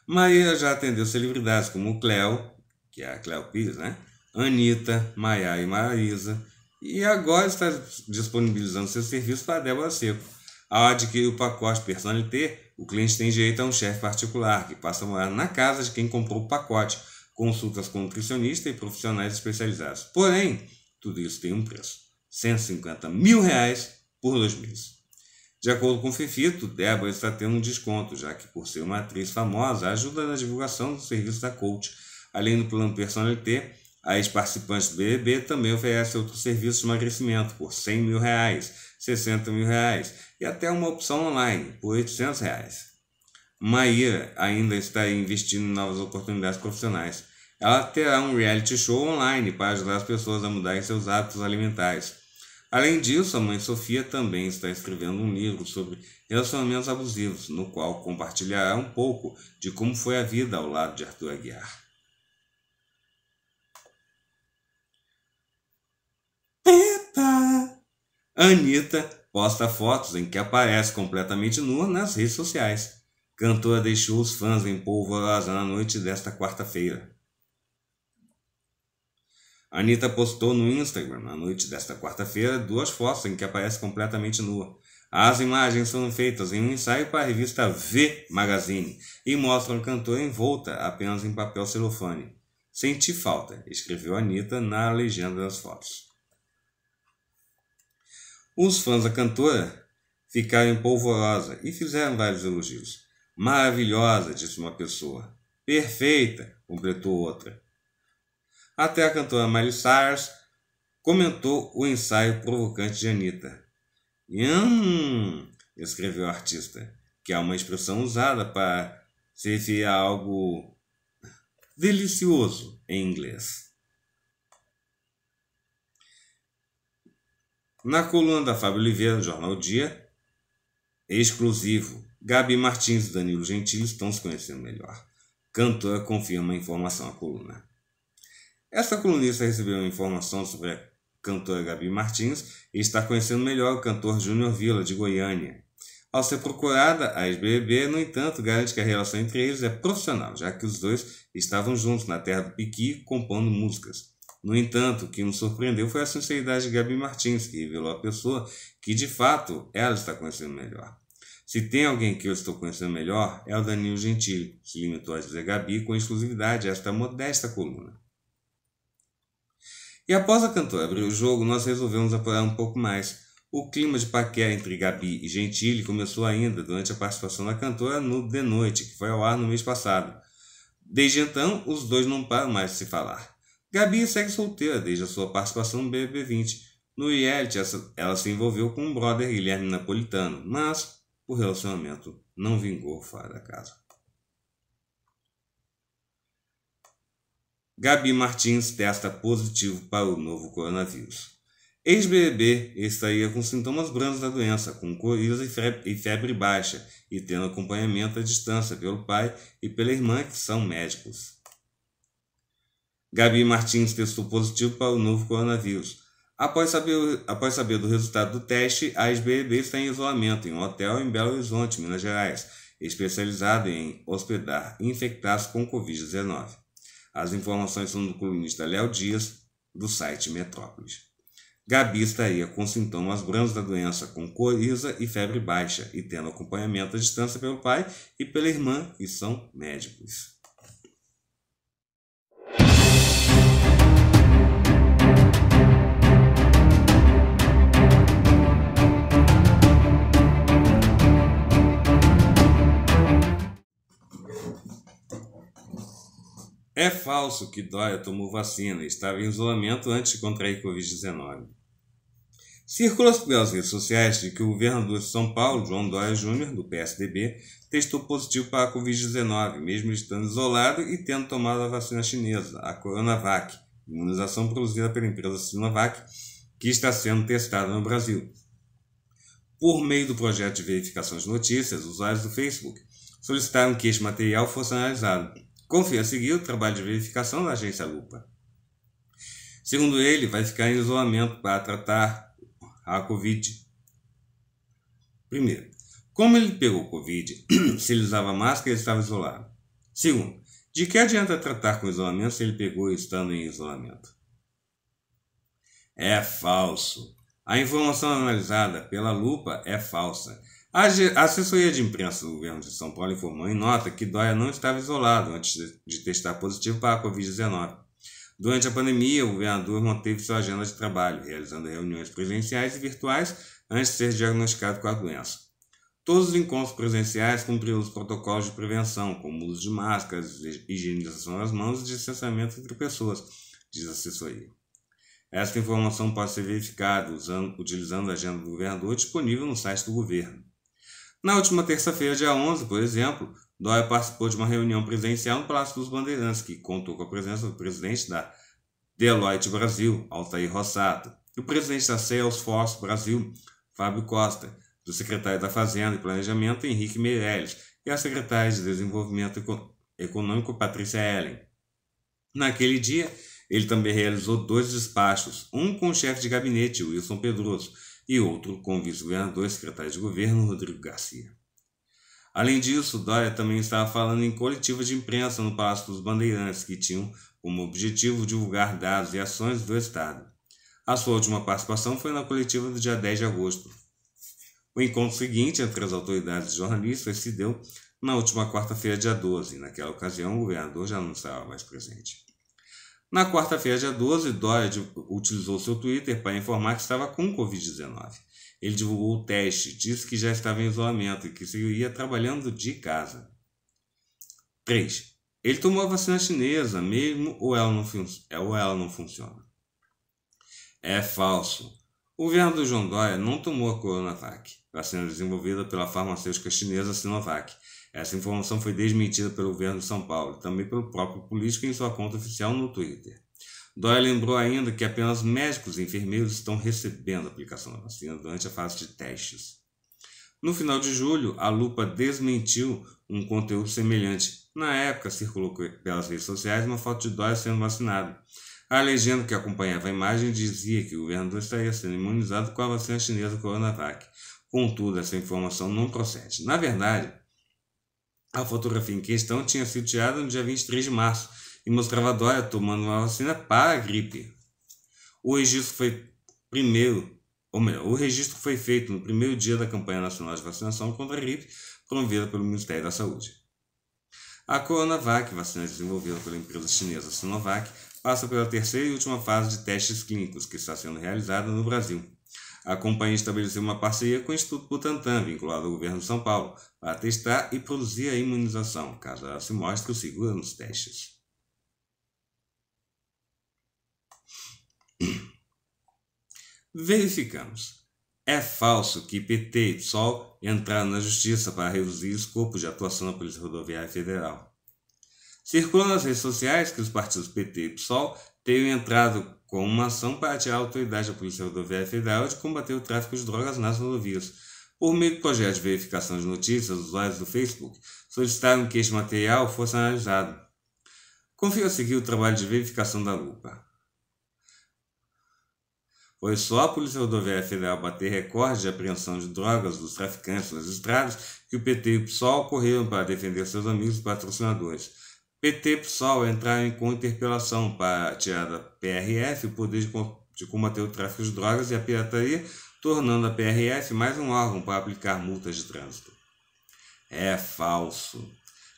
Maria já atendeu celebridades como Cleo, que é a Cleo Pires, né? Anitta, Maiá e Marisa, e agora está disponibilizando seu serviço para a Débora Seco. Ao adquirir o pacote Personalité, o cliente tem direito a um chefe particular, que passa a morar na casa de quem comprou o pacote, consultas com nutricionista e profissionais especializados. Porém, tudo isso tem um preço: 150 mil reais por dois meses. De acordo com o Fifito, Débora está tendo um desconto, já que, por ser uma atriz famosa, ajuda na divulgação do serviço da coach. Além do plano Personalité, as participantes do BBB também oferecem outros serviços de emagrecimento por 100 mil reais, 60 mil reais e até uma opção online por 800 reais. Maíra ainda está investindo em novas oportunidades profissionais. Ela terá um reality show online para ajudar as pessoas a mudarem seus hábitos alimentares. Além disso, a mãe Sofia também está escrevendo um livro sobre relacionamentos abusivos, no qual compartilhará um pouco de como foi a vida ao lado de Arthur Aguiar. Anitta posta fotos em que aparece completamente nua nas redes sociais. Cantora deixou os fãs em polvorosa na noite desta quarta-feira. Anitta postou no Instagram, na noite desta quarta-feira, duas fotos em que aparece completamente nua. As imagens foram feitas em um ensaio para a revista V Magazine e mostram a cantora envolta apenas em papel celofane. Senti falta, escreveu Anitta na legenda das fotos. Os fãs da cantora ficaram em polvorosa e fizeram vários elogios. Maravilhosa, disse uma pessoa. Perfeita, completou outra. Até a cantora Miley Cyrus comentou o ensaio provocante de Anitta. Hum, escreveu o artista, que é uma expressão usada para se referir a algo delicioso em inglês. Na coluna da Fábio Oliveira, do Jornal Dia, exclusivo, Gabi Martins e Danilo Gentili estão se conhecendo melhor. Cantora confirma a informação à coluna. Essa colunista recebeu uma informação sobre a cantora Gabi Martins e está conhecendo melhor o cantor Júnior Vila, de Goiânia. Ao ser procurada, a ex-BBB, no entanto, garante que a relação entre eles é profissional, já que os dois estavam juntos na terra do Piqui compondo músicas. No entanto, o que nos surpreendeu foi a sinceridade de Gabi Martins, que revelou a pessoa que, de fato, ela está conhecendo melhor. Se tem alguém que eu estou conhecendo melhor, é o Danilo Gentili, se limitou a dizer Gabi com exclusividade esta modesta coluna. E após a cantora abrir o jogo, nós resolvemos apoiar um pouco mais. O clima de paquera entre Gabi e Gentili começou ainda durante a participação da cantora no De Noite, que foi ao ar no mês passado. Desde então, os dois não param mais de se falar. Gabi segue solteira desde a sua participação no BBB20. No reality, ela se envolveu com o brother Guilherme Napolitano, mas o relacionamento não vingou fora da casa. Gabi Martins testa positivo para o novo coronavírus. Ex-BBB estaria com sintomas brandos da doença, com coriza e febre baixa, e tendo acompanhamento à distância pelo pai e pela irmã, que são médicos. Gabi Martins testou positivo para o novo coronavírus. Após saber, após saber do resultado do teste, a ex-BBB está em isolamento em um hotel em Belo Horizonte, Minas Gerais, especializado em hospedar infectados com Covid-19. As informações são do colunista Léo Dias, do site Metrópolis. Gabi estaria com sintomas brancos da doença, com coriza e febre baixa, e tendo acompanhamento à distância pelo pai e pela irmã, que são médicos. É falso que Dória tomou vacina e estava em isolamento antes de contrair Covid-19. Circula-se pelas redes sociais de que o governador de São Paulo, João Dória Júnior, do PSDB, testou positivo para a Covid-19, mesmo estando isolado e tendo tomado a vacina chinesa, a Coronavac, imunização produzida pela empresa Sinovac, que está sendo testada no Brasil. Por meio do projeto de verificação de notícias, usuários do Facebook solicitaram que este material fosse analisado. Confia a seguir o trabalho de verificação da agência Lupa. Segundo ele, vai ficar em isolamento para tratar a Covid. Primeiro, como ele pegou Covid, se ele usava máscara, ele estava isolado. Segundo, de que adianta tratar com isolamento se ele pegou estando em isolamento? É falso. A informação analisada pela lupa é falsa. A assessoria de imprensa do governo de São Paulo informou em nota que Dória não estava isolado antes de testar positivo para a Covid-19. Durante a pandemia, o governador manteve sua agenda de trabalho, realizando reuniões presenciais e virtuais antes de ser diagnosticado com a doença. Todos os encontros presenciais cumpriram os protocolos de prevenção, como uso de máscaras, higienização das mãos e distanciamento entre pessoas, diz a assessoria. Esta informação pode ser verificada usando, utilizando a agenda do governador disponível no site do governo. Na última terça-feira, dia 11, por exemplo, Dória participou de uma reunião presencial no Palácio dos Bandeirantes, que contou com a presença do presidente da Deloitte Brasil, Altair Rossato, do presidente da Salesforce Brasil, Fábio Costa, do secretário da Fazenda e Planejamento, Henrique Meirelles, e a secretária de Desenvolvimento Econômico, Patrícia Ellen. Naquele dia, ele também realizou dois despachos, um com o chefe de gabinete, Wilson Pedroso, e outro com o vice-governador e secretário de governo, Rodrigo Garcia. Além disso, Dória também estava falando em coletivas de imprensa no Palácio dos Bandeirantes, que tinham como objetivo divulgar dados e ações do Estado. A sua última participação foi na coletiva do dia 10 de agosto. O encontro seguinte entre as autoridades e jornalistas se deu na última quarta-feira, dia 12. Naquela ocasião, o governador já não estava mais presente. Na quarta-feira, dia 12, Dória utilizou seu Twitter para informar que estava com Covid-19. Ele divulgou o teste, disse que já estava em isolamento e que seguiria trabalhando de casa. 3. Ele tomou a vacina chinesa, mesmo ou ela não, é, ou ela não funciona? É falso. O governo do João Dória não tomou a Coronavac, vacina desenvolvida pela farmacêutica chinesa Sinovac, essa informação foi desmentida pelo governo de São Paulo, também pelo próprio político em sua conta oficial no Twitter. Dória lembrou ainda que apenas médicos e enfermeiros estão recebendo a aplicação da vacina durante a fase de testes. No final de julho, a Lupa desmentiu um conteúdo semelhante. Na época, circulou pelas redes sociais uma foto de Dória sendo vacinado. A legenda que acompanhava a imagem dizia que o governador estaria sendo imunizado com a vacina chinesa Coronavac. Contudo, essa informação não procede. Na verdade, a fotografia em questão tinha sido tirada no dia 23 de março e mostrava Dória tomando uma vacina para a gripe. O registro foi primeiro, ou melhor, o registro foi feito no primeiro dia da campanha nacional de vacinação contra a gripe promovida pelo Ministério da Saúde. A Coronavac, vacina desenvolvida pela empresa chinesa Sinovac, passa pela terceira e última fase de testes clínicos que está sendo realizada no Brasil. A companhia estabeleceu uma parceria com o Instituto Butantan, vinculado ao governo de São Paulo, para testar e produzir a imunização, caso ela se mostre segura nos testes. Verificamos. É falso que PT e PSOL entraram na justiça para reduzir o escopo de atuação da Polícia Rodoviária Federal. Circulou nas redes sociais que os partidos PT e PSOL tenham entrado com uma ação para tirar a autoridade da Polícia Rodoviária Federal de combater o tráfico de drogas nas rodovias, por meio do projeto de verificação de notícias, usuários do Facebook solicitaram que este material fosse analisado. Confira a seguir o trabalho de verificação da lupa. Foi só a Polícia Rodoviária Federal bater recorde de apreensão de drogas dos traficantes nas estradas que o PT e o PSOL correram para defender seus amigos e patrocinadores. PT e PSOL entraram com interpelação para tirar da PRF o poder de combater o tráfico de drogas e a pirataria tornando a PRF mais um órgão para aplicar multas de trânsito. É falso.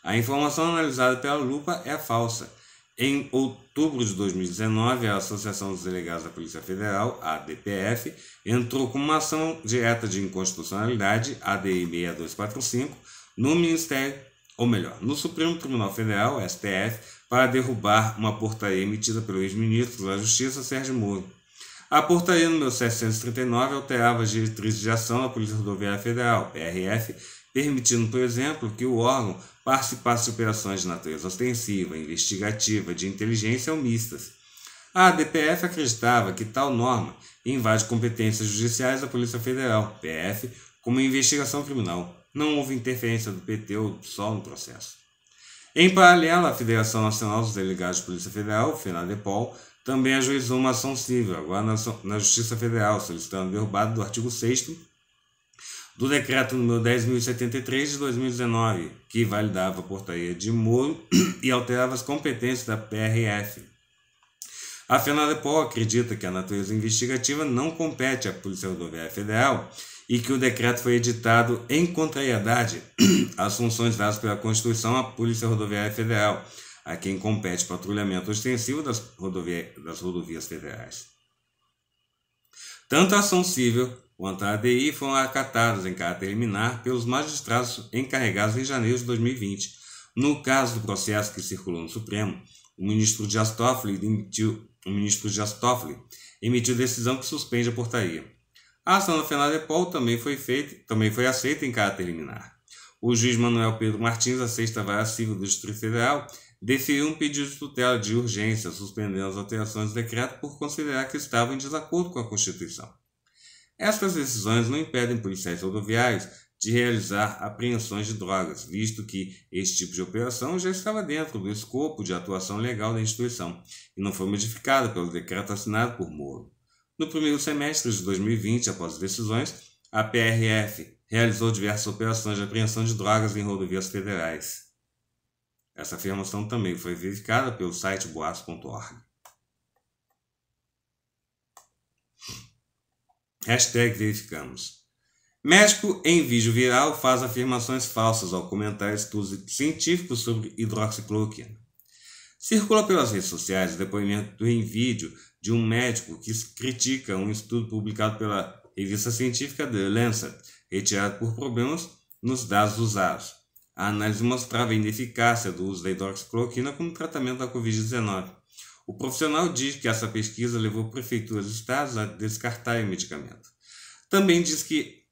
A informação analisada pela Lupa é falsa. Em outubro de 2019, a Associação dos Delegados da Polícia Federal, ADPF, entrou com uma ação direta de inconstitucionalidade, ADI 6245, no Ministério, ou melhor, no Supremo Tribunal Federal, STF, para derrubar uma portaria emitida pelo ex-ministro da Justiça, Sérgio Moro, a portaria nº 739 alterava as diretrizes de ação da Polícia Rodoviária Federal, PRF, permitindo, por exemplo, que o órgão participasse de operações de natureza ostensiva, investigativa, de inteligência ou mistas. A ADPF acreditava que tal norma invade competências judiciais da Polícia Federal, PF, como investigação criminal. Não houve interferência do PT ou do PSOL no processo. Em paralelo, a Federação Nacional dos Delegados de Polícia Federal, FENADEPOL, também ajuizou uma ação civil, agora na, na Justiça Federal, solicitando derrubado do artigo 6 do decreto número 10.073 de 2019, que validava a portaria de Moro e alterava as competências da PRF. A FENADEPOL acredita que a natureza investigativa não compete à Polícia Rodoviária Federal e que o decreto foi editado em contrariedade às funções dadas pela Constituição à Polícia Rodoviária Federal, a quem compete patrulhamento extensivo das, das rodovias federais. Tanto a ação civil quanto a ADI foram acatadas em caráter liminar pelos magistrados encarregados em janeiro de 2020. No caso do processo que circulou no Supremo, o ministro Dias Toffoli emitiu, o ministro Dias Toffoli emitiu decisão que suspende a portaria. A ação da Fenadepol também foi, feita, também foi aceita em caráter liminar. O juiz Manuel Pedro Martins, a Sexta Vara Civil do Distrito Federal, deferiu um pedido de tutela de urgência, suspendendo as alterações do decreto por considerar que estavam em desacordo com a Constituição. Estas decisões não impedem policiais rodoviários de realizar apreensões de drogas, visto que esse tipo de operação já estava dentro do escopo de atuação legal da instituição e não foi modificada pelo decreto assinado por Moro. No primeiro semestre de 2020, após as decisões, a PRF realizou diversas operações de apreensão de drogas em rodovias federais. Essa afirmação também foi verificada pelo site boas.org. Hashtag verificamos. Médico em vídeo viral faz afirmações falsas ao comentar estudos científicos sobre hidroxicloroquina. Circula pelas redes sociais o depoimento em vídeo de um médico que critica um estudo publicado pela revista científica The Lancet, retirado por problemas nos dados usados a análise mostrava a ineficácia do uso da hidroxicloroquina como tratamento da Covid-19. O profissional diz que essa pesquisa levou prefeituras e estados a descartar o medicamento. Também diz que,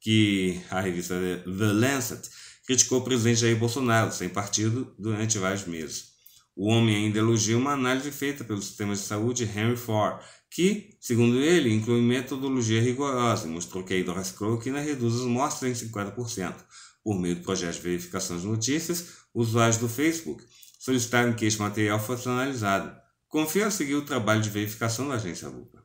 que a revista The Lancet criticou o presidente Jair Bolsonaro, sem partido, durante vários meses. O homem ainda elogia uma análise feita pelo sistema de saúde Henry Ford, que, segundo ele, inclui metodologia rigorosa e mostrou que a hidroxicloroquina reduz as mortes em 50% por meio de projetos de verificação de notícias, usuários do Facebook solicitaram que este material fosse analisado. Confira a seguir o trabalho de verificação da agência Lupa.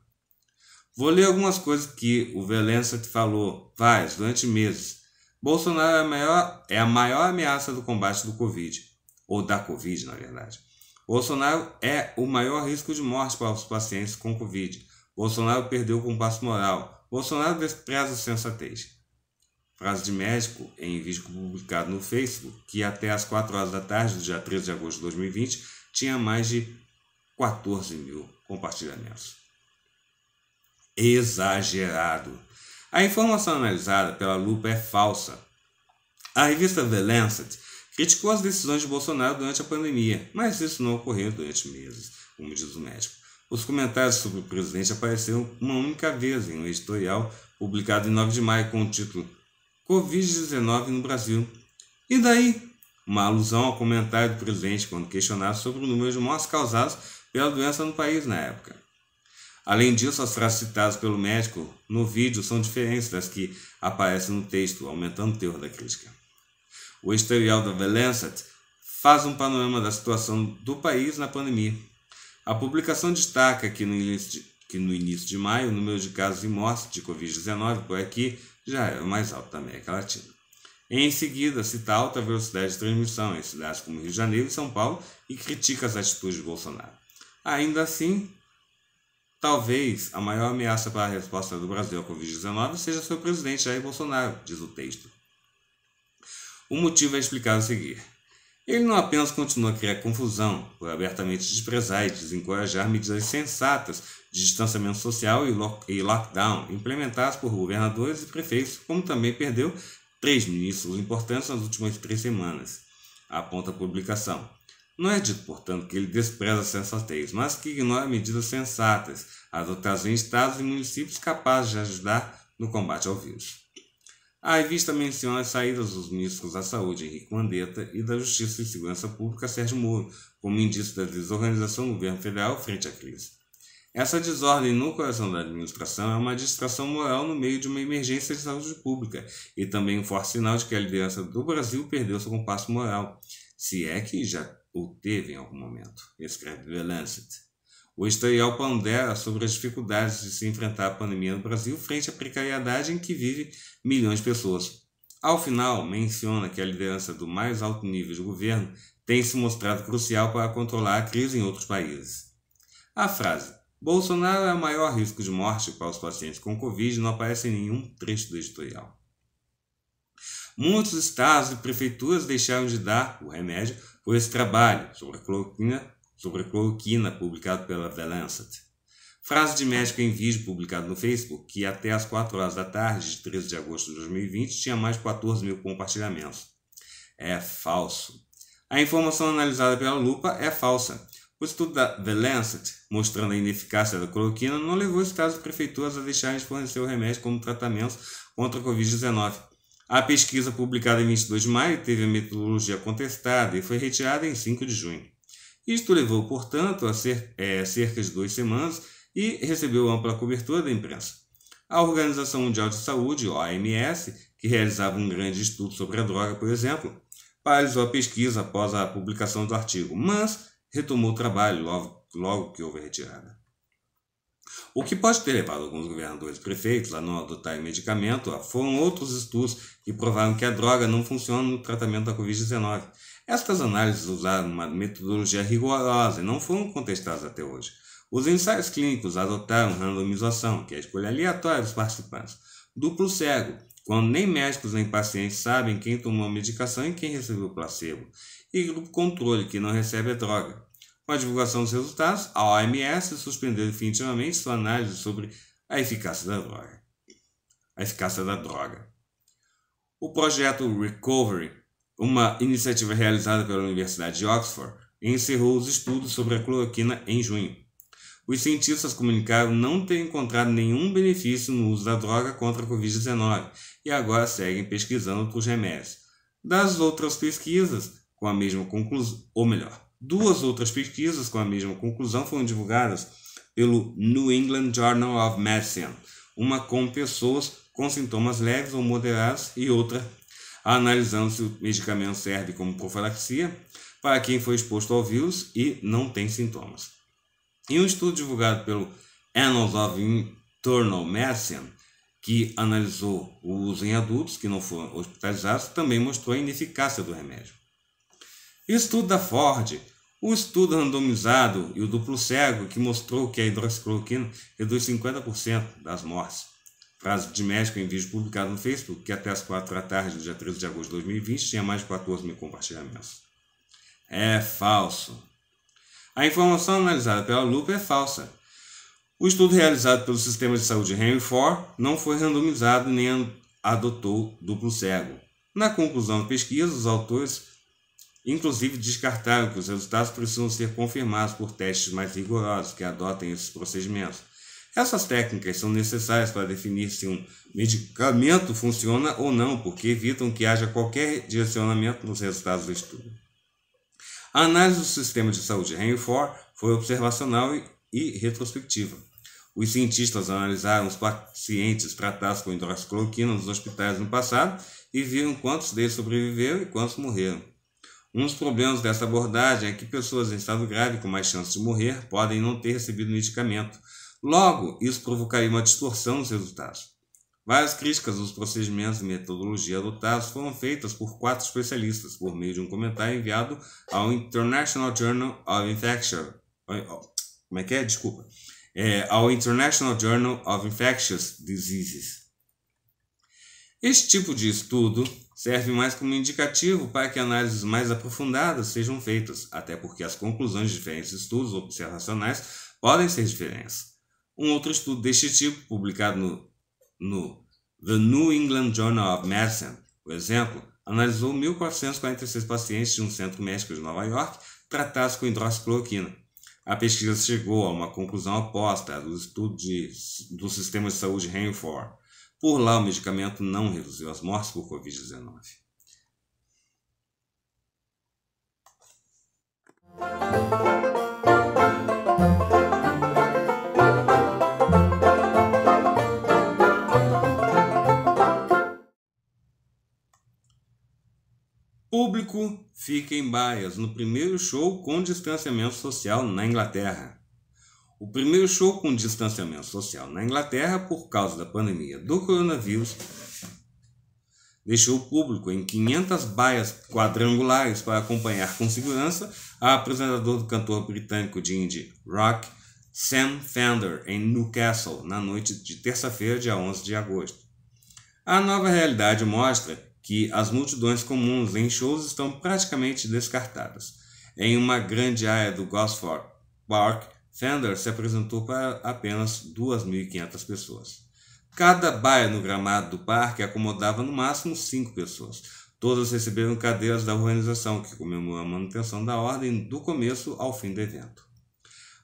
Vou ler algumas coisas que o Velença te falou, faz, durante meses. Bolsonaro é a, maior, é a maior ameaça do combate do Covid, ou da Covid, na verdade. Bolsonaro é o maior risco de morte para os pacientes com Covid. Bolsonaro perdeu o compasso moral. Bolsonaro despreza a sensatez. Prazo de médico em vídeo publicado no Facebook, que até às 4 horas da tarde, do dia 13 de agosto de 2020, tinha mais de 14 mil compartilhamentos. Exagerado! A informação analisada pela lupa é falsa. A revista The Lancet criticou as decisões de Bolsonaro durante a pandemia, mas isso não ocorreu durante meses, como diz o médico. Os comentários sobre o presidente apareceram uma única vez em um editorial publicado em 9 de maio com o título Covid-19 no Brasil. E daí? Uma alusão ao comentário do presidente quando questionado sobre o número de mortes causadas pela doença no país na época. Além disso, as frases citadas pelo médico no vídeo são diferentes das que aparecem no texto, aumentando o teor da crítica. O editorial da The Lancet faz um panorama da situação do país na pandemia. A publicação destaca que no início de, que no início de maio o número de casos e mortes de Covid-19 por aqui já é o mais alto da América Latina. Em seguida, cita alta velocidade de transmissão em cidades como Rio de Janeiro e São Paulo e critica as atitudes de Bolsonaro. Ainda assim, talvez a maior ameaça para a resposta do Brasil à Covid-19 seja seu presidente Jair Bolsonaro, diz o texto. O motivo é explicado a seguir. Ele não apenas continua a criar confusão por abertamente desprezar e desencorajar medidas sensatas de distanciamento social e lockdown implementadas por governadores e prefeitos, como também perdeu três ministros importantes nas últimas três semanas, aponta a publicação. Não é dito, portanto, que ele despreza a sensatez, mas que ignora medidas sensatas adotadas em estados e municípios capazes de ajudar no combate ao vírus. A revista menciona as saídas dos ministros da Saúde, Henrique Mandetta, e da Justiça e Segurança Pública, Sérgio Moro, como indício da desorganização do governo federal frente à crise. Essa desordem no coração da administração é uma distração moral no meio de uma emergência de saúde pública e também um forte sinal de que a liderança do Brasil perdeu seu compasso moral, se é que já o teve em algum momento, escreve The Lancet. O editorial pondera sobre as dificuldades de se enfrentar a pandemia no Brasil frente à precariedade em que vivem milhões de pessoas. Ao final, menciona que a liderança do mais alto nível de governo tem se mostrado crucial para controlar a crise em outros países. A frase Bolsonaro é o maior risco de morte para os pacientes com Covid não aparece em nenhum trecho do editorial. Muitos estados e prefeituras deixaram de dar o remédio por esse trabalho sobre a cloroquina sobre a cloroquina, publicado pela The Lancet. Frase de médico em vídeo publicado no Facebook, que até às 4 horas da tarde de 13 de agosto de 2020 tinha mais de 14 mil compartilhamentos. É falso. A informação analisada pela lupa é falsa. O estudo da The Lancet, mostrando a ineficácia da cloroquina, não levou os estados e prefeituras a deixarem de fornecer o remédio como tratamento contra a Covid-19. A pesquisa, publicada em 22 de maio, teve a metodologia contestada e foi retirada em 5 de junho. Isto levou, portanto, a é, cerca de duas semanas e recebeu ampla cobertura da imprensa. A Organização Mundial de Saúde, OMS, que realizava um grande estudo sobre a droga, por exemplo, paralisou a pesquisa após a publicação do artigo, mas retomou o trabalho logo, logo que houve a retirada. O que pode ter levado alguns governadores e prefeitos a não adotar medicamento foram outros estudos que provaram que a droga não funciona no tratamento da Covid-19, estas análises usaram uma metodologia rigorosa e não foram contestadas até hoje. Os ensaios clínicos adotaram randomização, que é a escolha aleatória dos participantes, duplo cego, quando nem médicos nem pacientes sabem quem tomou a medicação e quem recebeu o placebo, e grupo controle, que não recebe a droga. Com a divulgação dos resultados, a OMS suspendeu definitivamente sua análise sobre a eficácia da droga. A eficácia da droga. O projeto Recovery uma iniciativa realizada pela Universidade de Oxford, encerrou os estudos sobre a cloroquina em junho. Os cientistas comunicaram não ter encontrado nenhum benefício no uso da droga contra a Covid-19 e agora seguem pesquisando outros remédios. Das outras pesquisas com a mesma conclusão, ou melhor, duas outras pesquisas com a mesma conclusão foram divulgadas pelo New England Journal of Medicine, uma com pessoas com sintomas leves ou moderados e outra analisando se o medicamento serve como profilaxia para quem foi exposto ao vírus e não tem sintomas. Em um estudo divulgado pelo Annals of Internal Medicine, que analisou o uso em adultos que não foram hospitalizados, também mostrou a ineficácia do remédio. Estudo da Ford. O estudo randomizado e o duplo cego que mostrou que a hidroxicloroquina reduz 50% das mortes Frase de médico em vídeo publicado no Facebook, que até as 4 da tarde do dia 13 de agosto de 2020 tinha mais de 14 mil compartilhamentos. É falso. A informação analisada pela lupa é falsa. O estudo realizado pelo sistema de saúde Henry Ford não foi randomizado nem adotou duplo cego. Na conclusão da pesquisa, os autores inclusive descartaram que os resultados precisam ser confirmados por testes mais rigorosos que adotem esses procedimentos. Essas técnicas são necessárias para definir se um medicamento funciona ou não, porque evitam que haja qualquer direcionamento nos resultados do estudo. A análise do sistema de saúde Henry-Ford foi observacional e, e retrospectiva. Os cientistas analisaram os pacientes tratados com hidroxicloroquina nos hospitais no passado e viram quantos deles sobreviveram e quantos morreram. Um dos problemas dessa abordagem é que pessoas em estado grave com mais chances de morrer podem não ter recebido medicamento, Logo, isso provocaria uma distorção nos resultados. Várias críticas aos procedimentos e metodologia adotados foram feitas por quatro especialistas por meio de um comentário enviado ao International Journal of Infection. Como é que é? Desculpa. É, ao International Journal of Infectious Diseases. Este tipo de estudo serve mais como indicativo para que análises mais aprofundadas sejam feitas, até porque as conclusões de diferentes estudos observacionais podem ser diferentes. Um outro estudo deste tipo, publicado no, no The New England Journal of Medicine, por exemplo, analisou 1.446 pacientes de um centro médico de Nova York tratados com hidroxicloroquina. A pesquisa chegou a uma conclusão oposta do estudo de, do sistema de saúde Rainfor. Por lá, o medicamento não reduziu as mortes por Covid-19. Público fica em baias no primeiro show com distanciamento social na Inglaterra. O primeiro show com distanciamento social na Inglaterra por causa da pandemia do coronavírus deixou o público em 500 baias quadrangulares para acompanhar com segurança a apresentadora do cantor britânico de indie rock Sam Fender em Newcastle na noite de terça-feira, dia 11 de agosto. A nova realidade mostra que as multidões comuns em shows estão praticamente descartadas. Em uma grande área do Gosford Park, Fender se apresentou para apenas 2.500 pessoas. Cada baia no gramado do parque acomodava no máximo cinco pessoas. Todas receberam cadeiras da organização, que comemorou a manutenção da ordem do começo ao fim do evento.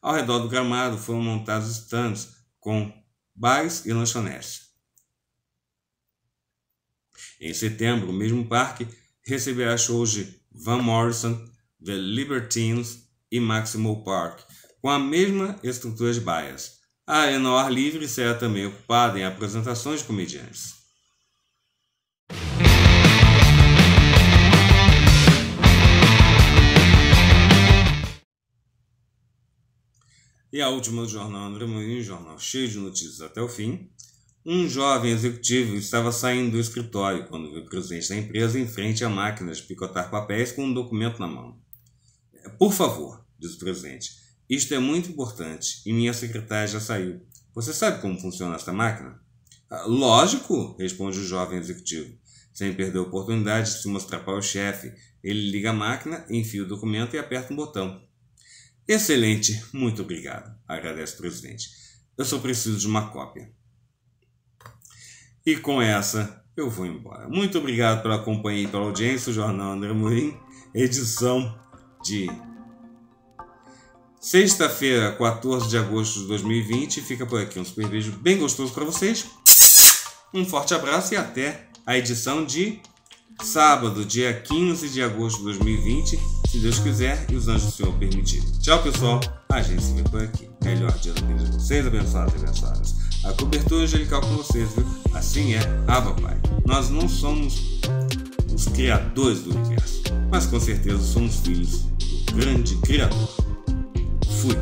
Ao redor do gramado foram montados stands com bares e lanchonetes. Em setembro, o mesmo parque receberá shows de Van Morrison, The Libertines e Maximal Park, com a mesma estrutura de baias. A arena ao ar livre será também ocupada em apresentações de comediantes. E a última do Jornal André Moinho, um jornal cheio de notícias até o fim, um jovem executivo estava saindo do escritório quando viu o presidente da empresa em frente à máquina de picotar papéis com um documento na mão. Por favor, disse o presidente, isto é muito importante e minha secretária já saiu. Você sabe como funciona esta máquina? Ah, lógico, responde o jovem executivo. Sem perder a oportunidade de se mostrar para o chefe, ele liga a máquina, enfia o documento e aperta um botão. Excelente, muito obrigado, agradece o presidente. Eu só preciso de uma cópia. E com essa eu vou embora. Muito obrigado pela companhia e pela audiência. O Jornal André Murim, edição de sexta-feira, 14 de agosto de 2020. Fica por aqui um super beijo bem gostoso para vocês. Um forte abraço e até a edição de sábado, dia 15 de agosto de 2020, se Deus quiser e os anjos do Senhor permitirem. Tchau, pessoal. A gente se vê por aqui. Melhor dia do mês de vocês, abençoados e abençoadas. A cobertura angelical com vocês, viu? Assim é, Ava ah, Pai. Nós não somos os criadores do universo, mas com certeza somos filhos do grande Criador. Fui.